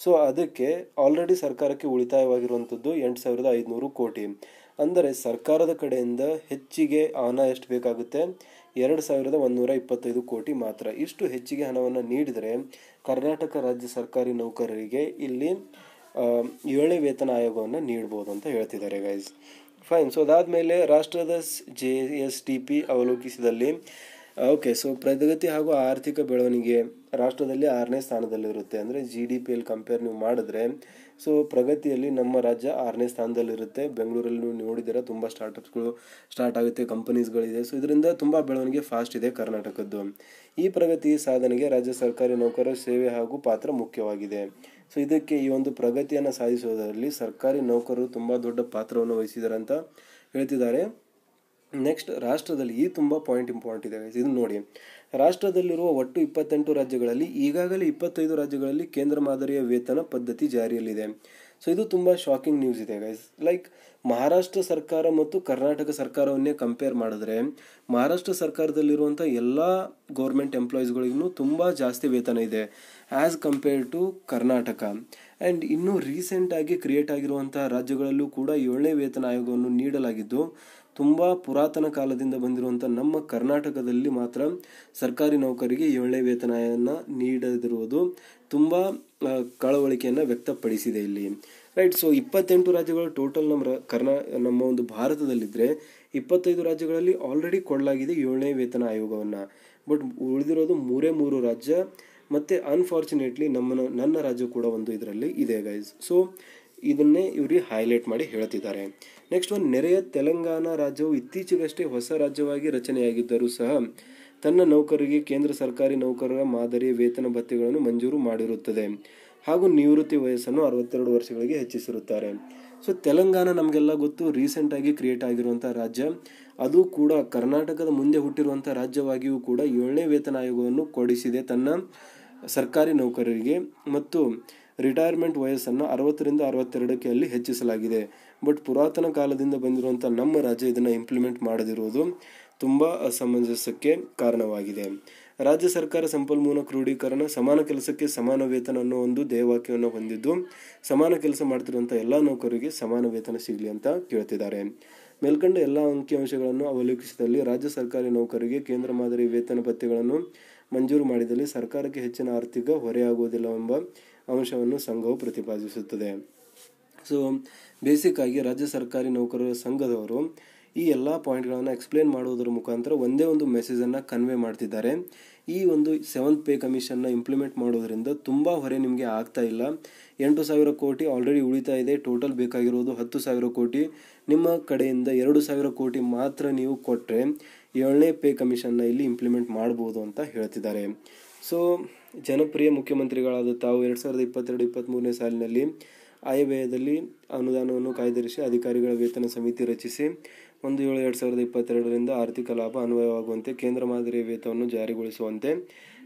ಸೊ ಅದಕ್ಕೆ ಆಲ್ರೆಡಿ ಸರ್ಕಾರಕ್ಕೆ ಉಳಿತಾಯವಾಗಿರುವಂಥದ್ದು ಎಂಟು ಸಾವಿರದ ಐದುನೂರು ಕೋಟಿ ಅಂದರೆ ಸರ್ಕಾರದ ಕಡೆಯಿಂದ ಹೆಚ್ಚಿಗೆ ಹಣ ಎಷ್ಟು ಬೇಕಾಗುತ್ತೆ ಎರಡು ಸಾವಿರದ ಒಂದೂರ ಇಪ್ಪತ್ತೈದು ಕೋಟಿ ಮಾತ್ರ ಇಷ್ಟು ಹೆಚ್ಚಿಗೆ ಹಣವನ್ನು ನೀಡಿದರೆ ಕರ್ನಾಟಕ ರಾಜ್ಯ ಸರ್ಕಾರಿ ನೌಕರರಿಗೆ ಇಲ್ಲಿ ಏಳೆ ವೇತನ ಆಯೋಗವನ್ನು ನೀಡ್ಬೋದು ಅಂತ ಹೇಳ್ತಿದ್ದಾರೆ ಗೈಸ್ ಫೈನ್ ಸೊ ಅದಾದಮೇಲೆ ರಾಷ್ಟ್ರದ ಜೆ ಎಸ್ ಟಿ ಪಿ ಅವಲೋಕಿಸಿದಲ್ಲಿ ಓಕೆ ಸೊ ಪ್ರಗತಿ ಹಾಗೂ ಆರ್ಥಿಕ ಬೆಳವಣಿಗೆ ರಾಷ್ಟ್ರದಲ್ಲಿ ಆರನೇ ಸ್ಥಾನದಲ್ಲಿರುತ್ತೆ ಅಂದರೆ ಜಿ ಡಿ ಪಿ ಯಲ್ಲಿ ಕಂಪೇರ್ ನೀವು ಮಾಡಿದ್ರೆ ಸೊ ಪ್ರಗತಿಯಲ್ಲಿ ನಮ್ಮ ರಾಜ್ಯ ಆರನೇ ಸ್ಥಾನದಲ್ಲಿರುತ್ತೆ ಬೆಂಗಳೂರಲ್ಲಿ ನೀವು ನೋಡಿದ್ದೀರಾ ತುಂಬ ಸ್ಟಾರ್ಟಪ್ಸ್ಗಳು ಸ್ಟಾರ್ಟ್ ಆಗುತ್ತೆ ಕಂಪನೀಸ್ಗಳಿದೆ ಸೊ ಇದರಿಂದ ತುಂಬ ಬೆಳವಣಿಗೆ ಫಾಸ್ಟ್ ಇದೆ ಕರ್ನಾಟಕದ್ದು ಈ ಪ್ರಗತಿ ಸಾಧನೆಗೆ ರಾಜ್ಯ ಸರ್ಕಾರಿ ನೌಕರರ ಸೇವೆ ಹಾಗೂ ಪಾತ್ರ ಮುಖ್ಯವಾಗಿದೆ ಸೊ ಇದಕ್ಕೆ ಈ ಒಂದು ಪ್ರಗತಿಯನ್ನು ಸಾಧಿಸುವುದರಲ್ಲಿ ಸರ್ಕಾರಿ ನೌಕರರು ತುಂಬ ದೊಡ್ಡ ಪಾತ್ರವನ್ನು ವಹಿಸಿದ್ದಾರೆ ಅಂತ ಹೇಳ್ತಿದ್ದಾರೆ ನೆಕ್ಸ್ಟ್ ರಾಷ್ಟ್ರದಲ್ಲಿ ಈ ತುಂಬ ಪಾಯಿಂಟ್ ಇಂಪಾರ್ಟೆಂಟ್ ಇದೆ ಇದನ್ನು ನೋಡಿ ರಾಷ್ಟ್ರದಲ್ಲಿರುವ ಒಟ್ಟು ಇಪ್ಪತ್ತೆಂಟು ರಾಜ್ಯಗಳಲ್ಲಿ ಈಗಾಗಲೇ ಇಪ್ಪತ್ತೈದು ರಾಜ್ಯಗಳಲ್ಲಿ ಕೇಂದ್ರ ಮಾದರಿಯ ವೇತನ ಪದ್ಧತಿ ಜಾರಿಯಲ್ಲಿದೆ ಸೊ ಇದು ತುಂಬ ಶಾಕಿಂಗ್ ನ್ಯೂಸ್ ಇದೆ ಗೈಸ್ ಲೈಕ್ ಮಹಾರಾಷ್ಟ್ರ ಸರ್ಕಾರ ಮತ್ತು ಕರ್ನಾಟಕ ಸರ್ಕಾರವನ್ನೇ ಕಂಪೇರ್ ಮಾಡಿದ್ರೆ ಮಹಾರಾಷ್ಟ್ರ ಸರ್ಕಾರದಲ್ಲಿರುವಂಥ ಎಲ್ಲ ಗೌರ್ಮೆಂಟ್ ಎಂಪ್ಲಾಯೀಸ್ಗಳಿಗೂ ತುಂಬ ಜಾಸ್ತಿ ವೇತನ ಇದೆ as compare to Karnataka and ಇನ್ನೂ ರೀಸೆಂಟಾಗಿ ಕ್ರಿಯೇಟ್ ಆಗಿರುವಂಥ ರಾಜ್ಯಗಳಲ್ಲೂ ಕೂಡ ಏಳನೇ ವೇತನ ಆಯೋಗವನ್ನು ನೀಡಲಾಗಿದ್ದು ತುಂಬ ಪುರಾತನ ಕಾಲದಿಂದ ಬಂದಿರುವಂಥ ನಮ್ಮ ಕರ್ನಾಟಕದಲ್ಲಿ ಮಾತ್ರ ಸರ್ಕಾರಿ ನೌಕರಿಗೆ ಏಳನೇ ವೇತನವನ್ನು ನೀಡದಿರುವುದು ತುಂಬ ಕಳವಳಿಕೆಯನ್ನು ವ್ಯಕ್ತಪಡಿಸಿದೆ ಇಲ್ಲಿ ರೈಟ್ ಸೊ ಇಪ್ಪತ್ತೆಂಟು ರಾಜ್ಯಗಳು ಟೋಟಲ್ ನಮ್ಮ ಕರ್ನಾ ನಮ್ಮ ಒಂದು ಭಾರತದಲ್ಲಿದ್ದರೆ ಇಪ್ಪತ್ತೈದು ರಾಜ್ಯಗಳಲ್ಲಿ ಆಲ್ರೆಡಿ ಕೊಡಲಾಗಿದೆ ಏಳನೇ ವೇತನ ಆಯೋಗವನ್ನು ಬಟ್ ಉಳಿದಿರೋದು ಮೂರೇ ಮೂರು ರಾಜ್ಯ ಮತ್ತು ಅನ್ಫಾರ್ಚುನೇಟ್ಲಿ ನಮ್ಮನ್ನು ನನ್ನ ರಾಜ್ಯ ಕೂಡ ಒಂದು ಇದರಲ್ಲಿ ಇದೆ ಗೈಸ್ ಸೊ ಇದನ್ನೇ ಇವರಿಗೆ ಹೈಲೈಟ್ ಮಾಡಿ ಹೇಳ್ತಿದ್ದಾರೆ ನೆಕ್ಸ್ಟ್ ಒಂದು ನೆರೆಯ ತೆಲಂಗಾಣ ರಾಜ್ಯವು ಇತ್ತೀಚೆಗಷ್ಟೇ ಹೊಸ ರಾಜ್ಯವಾಗಿ ರಚನೆಯಾಗಿದ್ದರೂ ಸಹ ತನ್ನ ನೌಕರರಿಗೆ ಕೇಂದ್ರ ಸರ್ಕಾರಿ ನೌಕರರ ಮಾದರಿಯ ವೇತನ ಭತ್ಯೆಗಳನ್ನು ಮಂಜೂರು ಮಾಡಿರುತ್ತದೆ ಹಾಗೂ ನಿವೃತ್ತಿ ವಯಸ್ಸನ್ನು ಅರವತ್ತೆರಡು ವರ್ಷಗಳಿಗೆ ಹೆಚ್ಚಿಸಿರುತ್ತಾರೆ ಸೊ ತೆಲಂಗಾಣ ನಮಗೆಲ್ಲ ಗೊತ್ತು ರೀಸೆಂಟಾಗಿ ಕ್ರಿಯೇಟ್ ಆಗಿರುವಂಥ ರಾಜ್ಯ ಅದು ಕೂಡ ಕರ್ನಾಟಕದ ಮುಂದೆ ಹುಟ್ಟಿರುವಂಥ ರಾಜ್ಯವಾಗಿಯೂ ಕೂಡ ಏಳನೇ ವೇತನ ಆಯೋಗವನ್ನು ಕೊಡಿಸಿದೆ ತನ್ನ ಸರ್ಕಾರಿ ನೌಕರರಿಗೆ ಮತ್ತು ರಿಟೈರ್ಮೆಂಟ್ ವಯಸ್ಸನ್ನು ಅರವತ್ತರಿಂದ ಅರವತ್ತೆರಡಕ್ಕೆ ಅಲ್ಲಿ ಹೆಚ್ಚಿಸಲಾಗಿದೆ ಬಟ್ ಪುರಾತನ ಕಾಲದಿಂದ ಬಂದಿರುವಂಥ ನಮ್ಮ ರಾಜ್ಯ ಇದನ್ನು ಇಂಪ್ಲಿಮೆಂಟ್ ಮಾಡದಿರುವುದು ತುಂಬ ಅಸಮಂಜಸಕ್ಕೆ ಕಾರಣವಾಗಿದೆ ರಾಜ್ಯ ಸರ್ಕಾರ ಸಂಪನ್ಮೂಲ ಕ್ರೋಢೀಕರಣ ಸಮಾನ ಕೆಲಸಕ್ಕೆ ಸಮಾನ ವೇತನ ಅನ್ನೋ ಒಂದು ದೇವಾಕ್ಯವನ್ನು ಹೊಂದಿದ್ದು ಸಮಾನ ಕೆಲಸ ಮಾಡ್ತಿರುವಂಥ ಎಲ್ಲ ನೌಕರರಿಗೆ ಸಮಾನ ವೇತನ ಸಿಗಲಿ ಅಂತ ಕೇಳ್ತಿದ್ದಾರೆ ಮೇಲ್ಕಂಡ ಎಲ್ಲ ಅಂಕಿಅಂಶಗಳನ್ನು ಅವಲೋಕಿಸಿದಲ್ಲಿ ರಾಜ್ಯ ಸರ್ಕಾರಿ ನೌಕರಿಗೆ ಕೇಂದ್ರ ಮಾದರಿ ವೇತನ ಪತ್ತೆಗಳನ್ನು ಮಂಜೂರು ಮಾಡಿದಲ್ಲಿ ಸರ್ಕಾರಕ್ಕೆ ಹೆಚ್ಚಿನ ಆರ್ಥಿಕ ಹೊರೆಯಾಗುವುದಿಲ್ಲ ಎಂಬ ಅಂಶವನ್ನು ಸಂಘವು ಪ್ರತಿಪಾದಿಸುತ್ತದೆ ಸೊ ಬೇಸಿಕ್ಕಾಗಿ ರಾಜ್ಯ ಸರ್ಕಾರಿ ನೌಕರರ ಸಂಘದವರು ಈ ಎಲ್ಲ ಪಾಯಿಂಟ್ಗಳನ್ನು ಎಕ್ಸ್ಪ್ಲೇನ್ ಮಾಡುವುದರ ಮುಖಾಂತರ ಒಂದೇ ಒಂದು ಮೆಸೇಜನ್ನು ಕನ್ವೆ ಮಾಡ್ತಿದ್ದಾರೆ ಈ ಒಂದು ಸೆವೆಂತ್ ಪೇ ಕಮಿಷನ್ನ ಇಂಪ್ಲಿಮೆಂಟ್ ಮಾಡೋದರಿಂದ ತುಂಬ ಹೊರೆ ನಿಮಗೆ ಆಗ್ತಾ ಇಲ್ಲ ಎಂಟು ಸಾವಿರ ಕೋಟಿ ಆಲ್ರೆಡಿ ಉಳಿತಾ ಇದೆ ಟೋಟಲ್ ಬೇಕಾಗಿರೋದು ಹತ್ತು ಸಾವಿರ ಕೋಟಿ ನಿಮ್ಮ ಕಡೆಯಿಂದ ಎರಡು ಸಾವಿರ ಕೋಟಿ ಮಾತ್ರ ನೀವು ಕೊಟ್ಟರೆ ಏಳನೇ ಪೇ ಕಮಿಷನ್ನ ಇಲ್ಲಿ ಇಂಪ್ಲಿಮೆಂಟ್ ಮಾಡ್ಬೋದು ಅಂತ ಹೇಳ್ತಿದ್ದಾರೆ ಸೊ ಜನಪ್ರಿಯ ಮುಖ್ಯಮಂತ್ರಿಗಳಾದ ತಾವು ಎರಡು ಸಾವಿರದ ಇಪ್ಪತ್ತೆರಡು ಇಪ್ಪತ್ತ್ಮೂರನೇ ಸಾಲಿನಲ್ಲಿ ಆಯವ್ಯಯದಲ್ಲಿ ಅನುದಾನವನ್ನು ಕಾಯ್ದಿರಿಸಿ ಅಧಿಕಾರಿಗಳ ವೇತನ ಸಮಿತಿ ರಚಿಸಿ ಒಂದು ಏಳು ಎರಡು ಸಾವಿರದ ಇಪ್ಪತ್ತೆರಡರಿಂದ ಆರ್ಥಿಕ ಲಾಭ ಅನ್ವಯವಾಗುವಂತೆ ಕೇಂದ್ರ ಮಾದರಿಯ ವೇತನವನ್ನು ಜಾರಿಗೊಳಿಸುವಂತೆ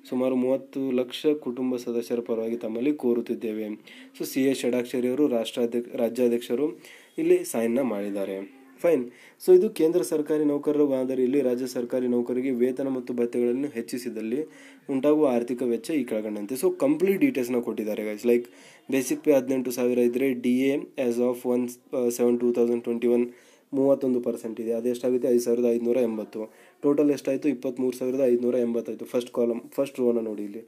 ಸುಮಾರು ಮೂವತ್ತು ಲಕ್ಷ ಕುಟುಂಬ ಸದಸ್ಯರ ಪರವಾಗಿ ತಮ್ಮಲ್ಲಿ ಕೋರುತ್ತಿದ್ದೇವೆ ಸೊ ಸಿ ಎಸ್ ಷಡಾಕ್ಷರಿಯವರು ರಾಷ್ಟ್ರಾಧ್ಯಕ್ಷ ರಾಜ್ಯಾಧ್ಯಕ್ಷರು ಇಲ್ಲಿ ಸೈನ್ನ ಮಾಡಿದ್ದಾರೆ ಫೈನ್ ಸೊ ಇದು ಕೇಂದ್ರ ಸರ್ಕಾರಿ ನೌಕರರ ಮಾದರಿಯಲ್ಲಿ ರಾಜ್ಯ ಸರ್ಕಾರಿ ನೌಕರಿಗೆ ವೇತನ ಮತ್ತು ಭತ್ತೆಗಳನ್ನು ಹೆಚ್ಚಿಸಿದಲ್ಲಿ ಉಂಟಾಗುವ ಆರ್ಥಿಕ ವೆಚ್ಚ ಈ ಕೆಳಗಂಡಂತೆ ಸೊ ಕಂಪ್ಲೀಟ್ ಡೀಟೇಲ್ಸ್ನ ಕೊಟ್ಟಿದ್ದಾರೆ ಗೈಸ್ ಲೈಕ್ ಬೇಸಿಕ್ ಪೇ ಹದಿನೆಂಟು ಸಾವಿರ ಇದ್ದರೆ D A as of one seven two thousand twenty one ಮೂವತ್ತೊಂದು ಪರ್ಸೆಂಟ್ ಇದೆ ಅದೆಷ್ಟಾಗುತ್ತೆ ಐದು ಸಾವಿರದ ಐದುನೂರ ಎಂಬತ್ತು ಟೋಟಲ್ ಎಷ್ಟಾಯಿತು ಇಪ್ಪತ್ತ್ಮೂರು ಸಾವಿರದ ಐದುನೂರ ಎಂಬತ್ತಾಯಿತು ಫಸ್ಟ್ ಕಾಲಮ್ ಫಸ್ಟ್ ರೋನ ನೋಡಿ ಇಲ್ಲಿ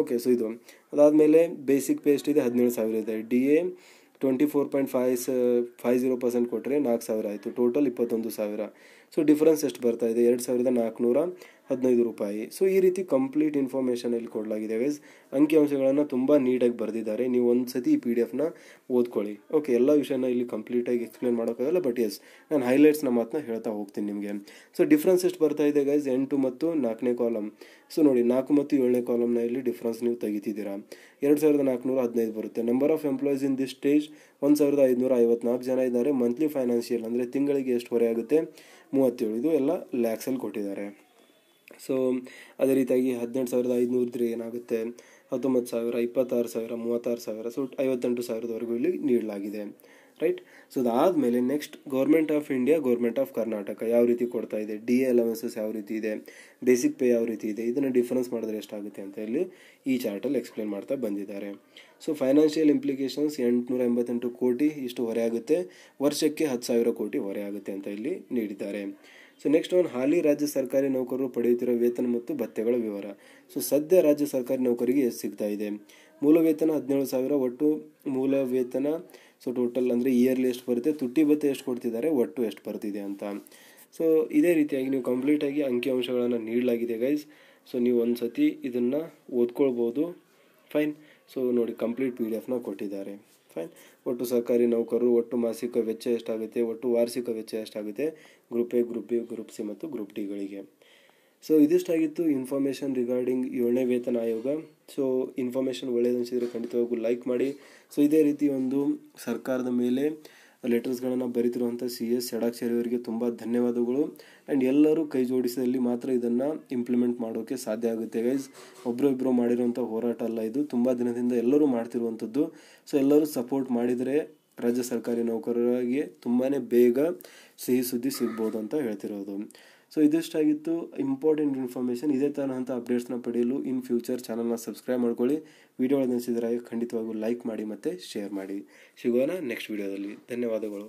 ಓಕೆ ಸೊ ಇದು ಅದಾದಮೇಲೆ ಬೇಸಿಕ್ ಪೇ ಎಷ್ಟಿದೆ ಹದಿನೇಳು ಸಾವಿರ ಇದೆ D A twenty four point five five zero percent ಕೊಟ್ಟರೆ ನಾಲ್ಕು ಸಾವಿರ ಆಯಿತು ಟೋಟಲ್ ಇಪ್ಪತ್ತೊಂದು ಸಾವಿರ ಸೊ ಡಿಫ್ರೆನ್ಸ್ ಎಷ್ಟು ಬರ್ತಾ ಇದೆ ಎರಡು ಸಾವಿರದ ನಾಲ್ಕುನೂರ ಹದಿನೈದು ರೂಪಾಯಿ ಸೊ ಈ ರೀತಿ ಕಂಪ್ಲೀಟ್ ಇನ್ಫಾರ್ಮೇಷನ್ ಇಲ್ಲಿ ಕೊಡಲಾಗಿದೆ ವೈಸ್ ಅಂಕಿಅಂಶಗಳನ್ನು ತುಂಬ ನೀಟಾಗಿ ಬರೆದಿದ್ದಾರೆ ನೀವು ಒಂದು ಸತಿ ಈ ಪಿ ಡಿ ಎಫ್ನ ಓದ್ಕೊಳ್ಳಿ ಓಕೆ ಎಲ್ಲ ವಿಷಯನ ಇಲ್ಲಿ ಕಂಪ್ಲೀಟಾಗಿ ಎಕ್ಸ್ಪ್ಲೇನ್ ಮಾಡೋಕ್ಕಾಗಲ್ಲ ಬಟ್ ಎಸ್ ನಾನು ಹೈಲೈಟ್ಸ್ನ ಮಾತನ್ನ ಹೇಳ್ತಾ ಹೋಗ್ತೀನಿ ನಿಮಗೆ ಸೊ ಡಿಫ್ರೆನ್ಸ್ ಎಷ್ಟು ಬರ್ತಾ ಇದೆ ಗೈಸ್ ಎಂಟು ಮತ್ತು ನಾಲ್ಕನೇ ಕಾಲಮ್ ಸೊ ನೋಡಿ ನಾಲ್ಕು ಮತ್ತು ಏಳನೇ ಕಾಲಮ್ನ ಇಲ್ಲಿ ಡಿಫ್ರೆನ್ಸ್ ನೀವು ತೆಗಿತಿದ್ದೀರಾ ಎರಡು ಸಾವಿರದ ನಾಲ್ಕುನೂರ ಹದಿನೈದು ಬರುತ್ತೆ number of employees in this stage ಒಂದು ಸಾವಿರದ ಐದುನೂರ ಐವತ್ನಾಲ್ಕು ಜನ ಇದ್ದಾರೆ ಮಂತ್ಲಿ ಫೈನಾನ್ಷಿಯಲ್ ಅಂದರೆ ತಿಂಗಳಿಗೆ ಎಷ್ಟು ಹೊರೆ ಆಗುತ್ತೆ ಮೂವತ್ತೇಳು ಇದು ಎಲ್ಲ ಲ್ಯಾಕ್ಸಲ್ಲಿ ಕೊಟ್ಟಿದ್ದಾರೆ ಸೊ ಅದೇ ರೀತಿಯಾಗಿ ಹದಿನೆಂಟು ಸಾವಿರದ ಐದುನೂರದ್ರೆ ಏನಾಗುತ್ತೆ ಹತ್ತೊಂಬತ್ತು ಸಾವಿರ ಇಪ್ಪತ್ತಾರು ಸಾವಿರ ಮೂವತ್ತಾರು ಸಾವಿರ ಸೊ ಐವತ್ತೆಂಟು ಸಾವಿರದವರೆಗೂ ಇಲ್ಲಿ ನೀಡಲಾಗಿದೆ ರೈಟ್ ಸೊ ಅದಾದಮೇಲೆ next government of India government of Karnataka ಯಾವ ರೀತಿ ಕೊಡ್ತಾ ಇದೆ ಡಿ ಎ ಅಲವೆನ್ಸಸ್ ಯಾವ ರೀತಿ ಇದೆ ಬೇಸಿಕ್ ಪೇ ಯಾವ ರೀತಿ ಇದೆ ಇದನ್ನು ಡಿಫ್ರೆನ್ಸ್ ಮಾಡಿದ್ರೆ ಎಷ್ಟಾಗುತ್ತೆ ಅಂತ ಇಲ್ಲಿ ಈ ಚಾರ್ಟಲ್ಲಿ ಎಕ್ಸ್ಪ್ಲೇನ್ ಮಾಡ್ತಾ ಬಂದಿದ್ದಾರೆ ಸೊ ಫೈನಾನ್ಷಿಯಲ್ ಇಂಪ್ಲಿಕೇಶನ್ಸ್ ಎಂಟುನೂರ ಎಂಬತ್ತೆಂಟು ಕೋಟಿ ಇಷ್ಟು ಹೊರೆಯಾಗುತ್ತೆ ವರ್ಷಕ್ಕೆ ಹತ್ತು ಸಾವಿರ ಕೋಟಿ ಹೊರೆಯಾಗುತ್ತೆ ಅಂತ ಇಲ್ಲಿ ನೀಡಿದ್ದಾರೆ ಸೊ ನೆಕ್ಸ್ಟ್ ಒಂದು ಹಾಲಿ ರಾಜ್ಯ ಸರ್ಕಾರಿ ನೌಕರರು ಪಡೆಯುತ್ತಿರುವ ವೇತನ ಮತ್ತು ಭತ್ಯೆಗಳ ವಿವರ ಸೊ ಸದ್ಯ ರಾಜ್ಯ ಸರ್ಕಾರಿ ನೌಕರಿಗೆ ಎಷ್ಟು ಸಿಗ್ತಾ ಇದೆ ಮೂಲ ವೇತನ ಹದಿನೇಳು ಸಾವಿರ ಒಟ್ಟು ಮೂಲ ವೇತನ ಸೊ ಟೋಟಲ್ ಅಂದರೆ ಇಯರ್ಲಿ ಎಷ್ಟು ಬರುತ್ತೆ ತುಟ್ಟಿ ಭತ್ತೆ ಎಷ್ಟು ಕೊಡ್ತಿದ್ದಾರೆ ಒಟ್ಟು ಎಷ್ಟು ಬರ್ತಿದೆ ಅಂತ ಸೊ ಇದೇ ರೀತಿಯಾಗಿ ನೀವು ಕಂಪ್ಲೀಟಾಗಿ ಅಂಕಿಅಂಶಗಳನ್ನು ನೀಡಲಾಗಿದೆ ಗೈಸ್ ಸೊ ನೀವು ಒಂದು ಸತಿ ಇದನ್ನು ಓದ್ಕೊಳ್ಬೋದು ಫೈನ್ ಸೊ ನೋಡಿ ಕಂಪ್ಲೀಟ್ ಪಿ ಡಿ ಎಫ್ನ ಕೊಟ್ಟಿದ್ದಾರೆ ಫೈನ್ ಒಟ್ಟು ಸರ್ಕಾರಿ ನೌಕರರು ಒಟ್ಟು ಮಾಸಿಕ ವೆಚ್ಚ ಎಷ್ಟಾಗುತ್ತೆ ಒಟ್ಟು ವಾರ್ಷಿಕ ವೆಚ್ಚ ಎಷ್ಟಾಗುತ್ತೆ group A group B group C ಮತ್ತು ಗ್ರೂಪ್ ಡಿಗಳಿಗೆ ಸೊ ಇದಿಷ್ಟಾಗಿತ್ತು ಇನ್ಫಾರ್ಮೇಷನ್ ರಿಗಾರ್ಡಿಂಗ್ ಏಳನೇ ವೇತನ ಆಯೋಗ ಸೊ ಇನ್ಫಾರ್ಮೇಷನ್ ಒಳ್ಳೆಯದನ್ನಿಸಿದರೆ ಖಂಡಿತವಾಗೂ ಲೈಕ್ ಮಾಡಿ ಸೊ ಇದೇ ರೀತಿ ಒಂದು ಸರ್ಕಾರದ ಮೇಲೆ ಲೆಟರ್ಸ್ಗಳನ್ನು ಬರೀತಿರುವಂಥ ಸಿ ಎಸ್ ಸಡಾಕ್ಷರಿ ಅವರಿಗೆ ತುಂಬ ಧನ್ಯವಾದಗಳು ಆ್ಯಂಡ್ ಎಲ್ಲರೂ ಕೈ ಜೋಡಿಸಿದಲ್ಲಿ ಮಾತ್ರ ಇದನ್ನು ಇಂಪ್ಲಿಮೆಂಟ್ ಮಾಡೋಕ್ಕೆ ಸಾಧ್ಯ ಆಗುತ್ತೆ ಗೈಸ್ ಒಬ್ಬರೊಬ್ಬರು ಮಾಡಿರುವಂಥ ಹೋರಾಟ ಅಲ್ಲ ಇದು ತುಂಬ ದಿನದಿಂದ ಎಲ್ಲರೂ ಮಾಡ್ತಿರುವಂಥದ್ದು ಸೊ ಎಲ್ಲರೂ ಸಪೋರ್ಟ್ ಮಾಡಿದರೆ ರಾಜ್ಯ ಸರ್ಕಾರಿ ನೌಕರರಿಗೆ ತುಂಬಾ ಬೇಗ ಸಿಹಿ ಸುದ್ದಿ ಸಿಗ್ಬೋದು ಅಂತ ಹೇಳ್ತಿರೋದು ಸೊ ಇದಿಷ್ಟಾಗಿತ್ತು ಇಂಪಾರ್ಟೆಂಟ್ ಇನ್ಫಾರ್ಮೇಷನ್ ಇದೇ ತರಹಂಥ ಅಪ್ಡೇಟ್ಸ್ನ ಪಡೆಯಲು ಇನ್ ಫ್ಯೂಚರ್ ಚಾನಲ್ನ ಸಬ್ಸ್ಕ್ರೈಬ್ ಮಾಡ್ಕೊಳ್ಳಿ ವಿಡಿಯೋ ನೆನೆಸಿದರೆ ಖಂಡಿತವಾಗೂ ಲೈಕ್ ಮಾಡಿ ಮತ್ತು ಶೇರ್ ಮಾಡಿ ಸಿಗೋಣ ನೆಕ್ಸ್ಟ್ ವಿಡಿಯೋದಲ್ಲಿ ಧನ್ಯವಾದಗಳು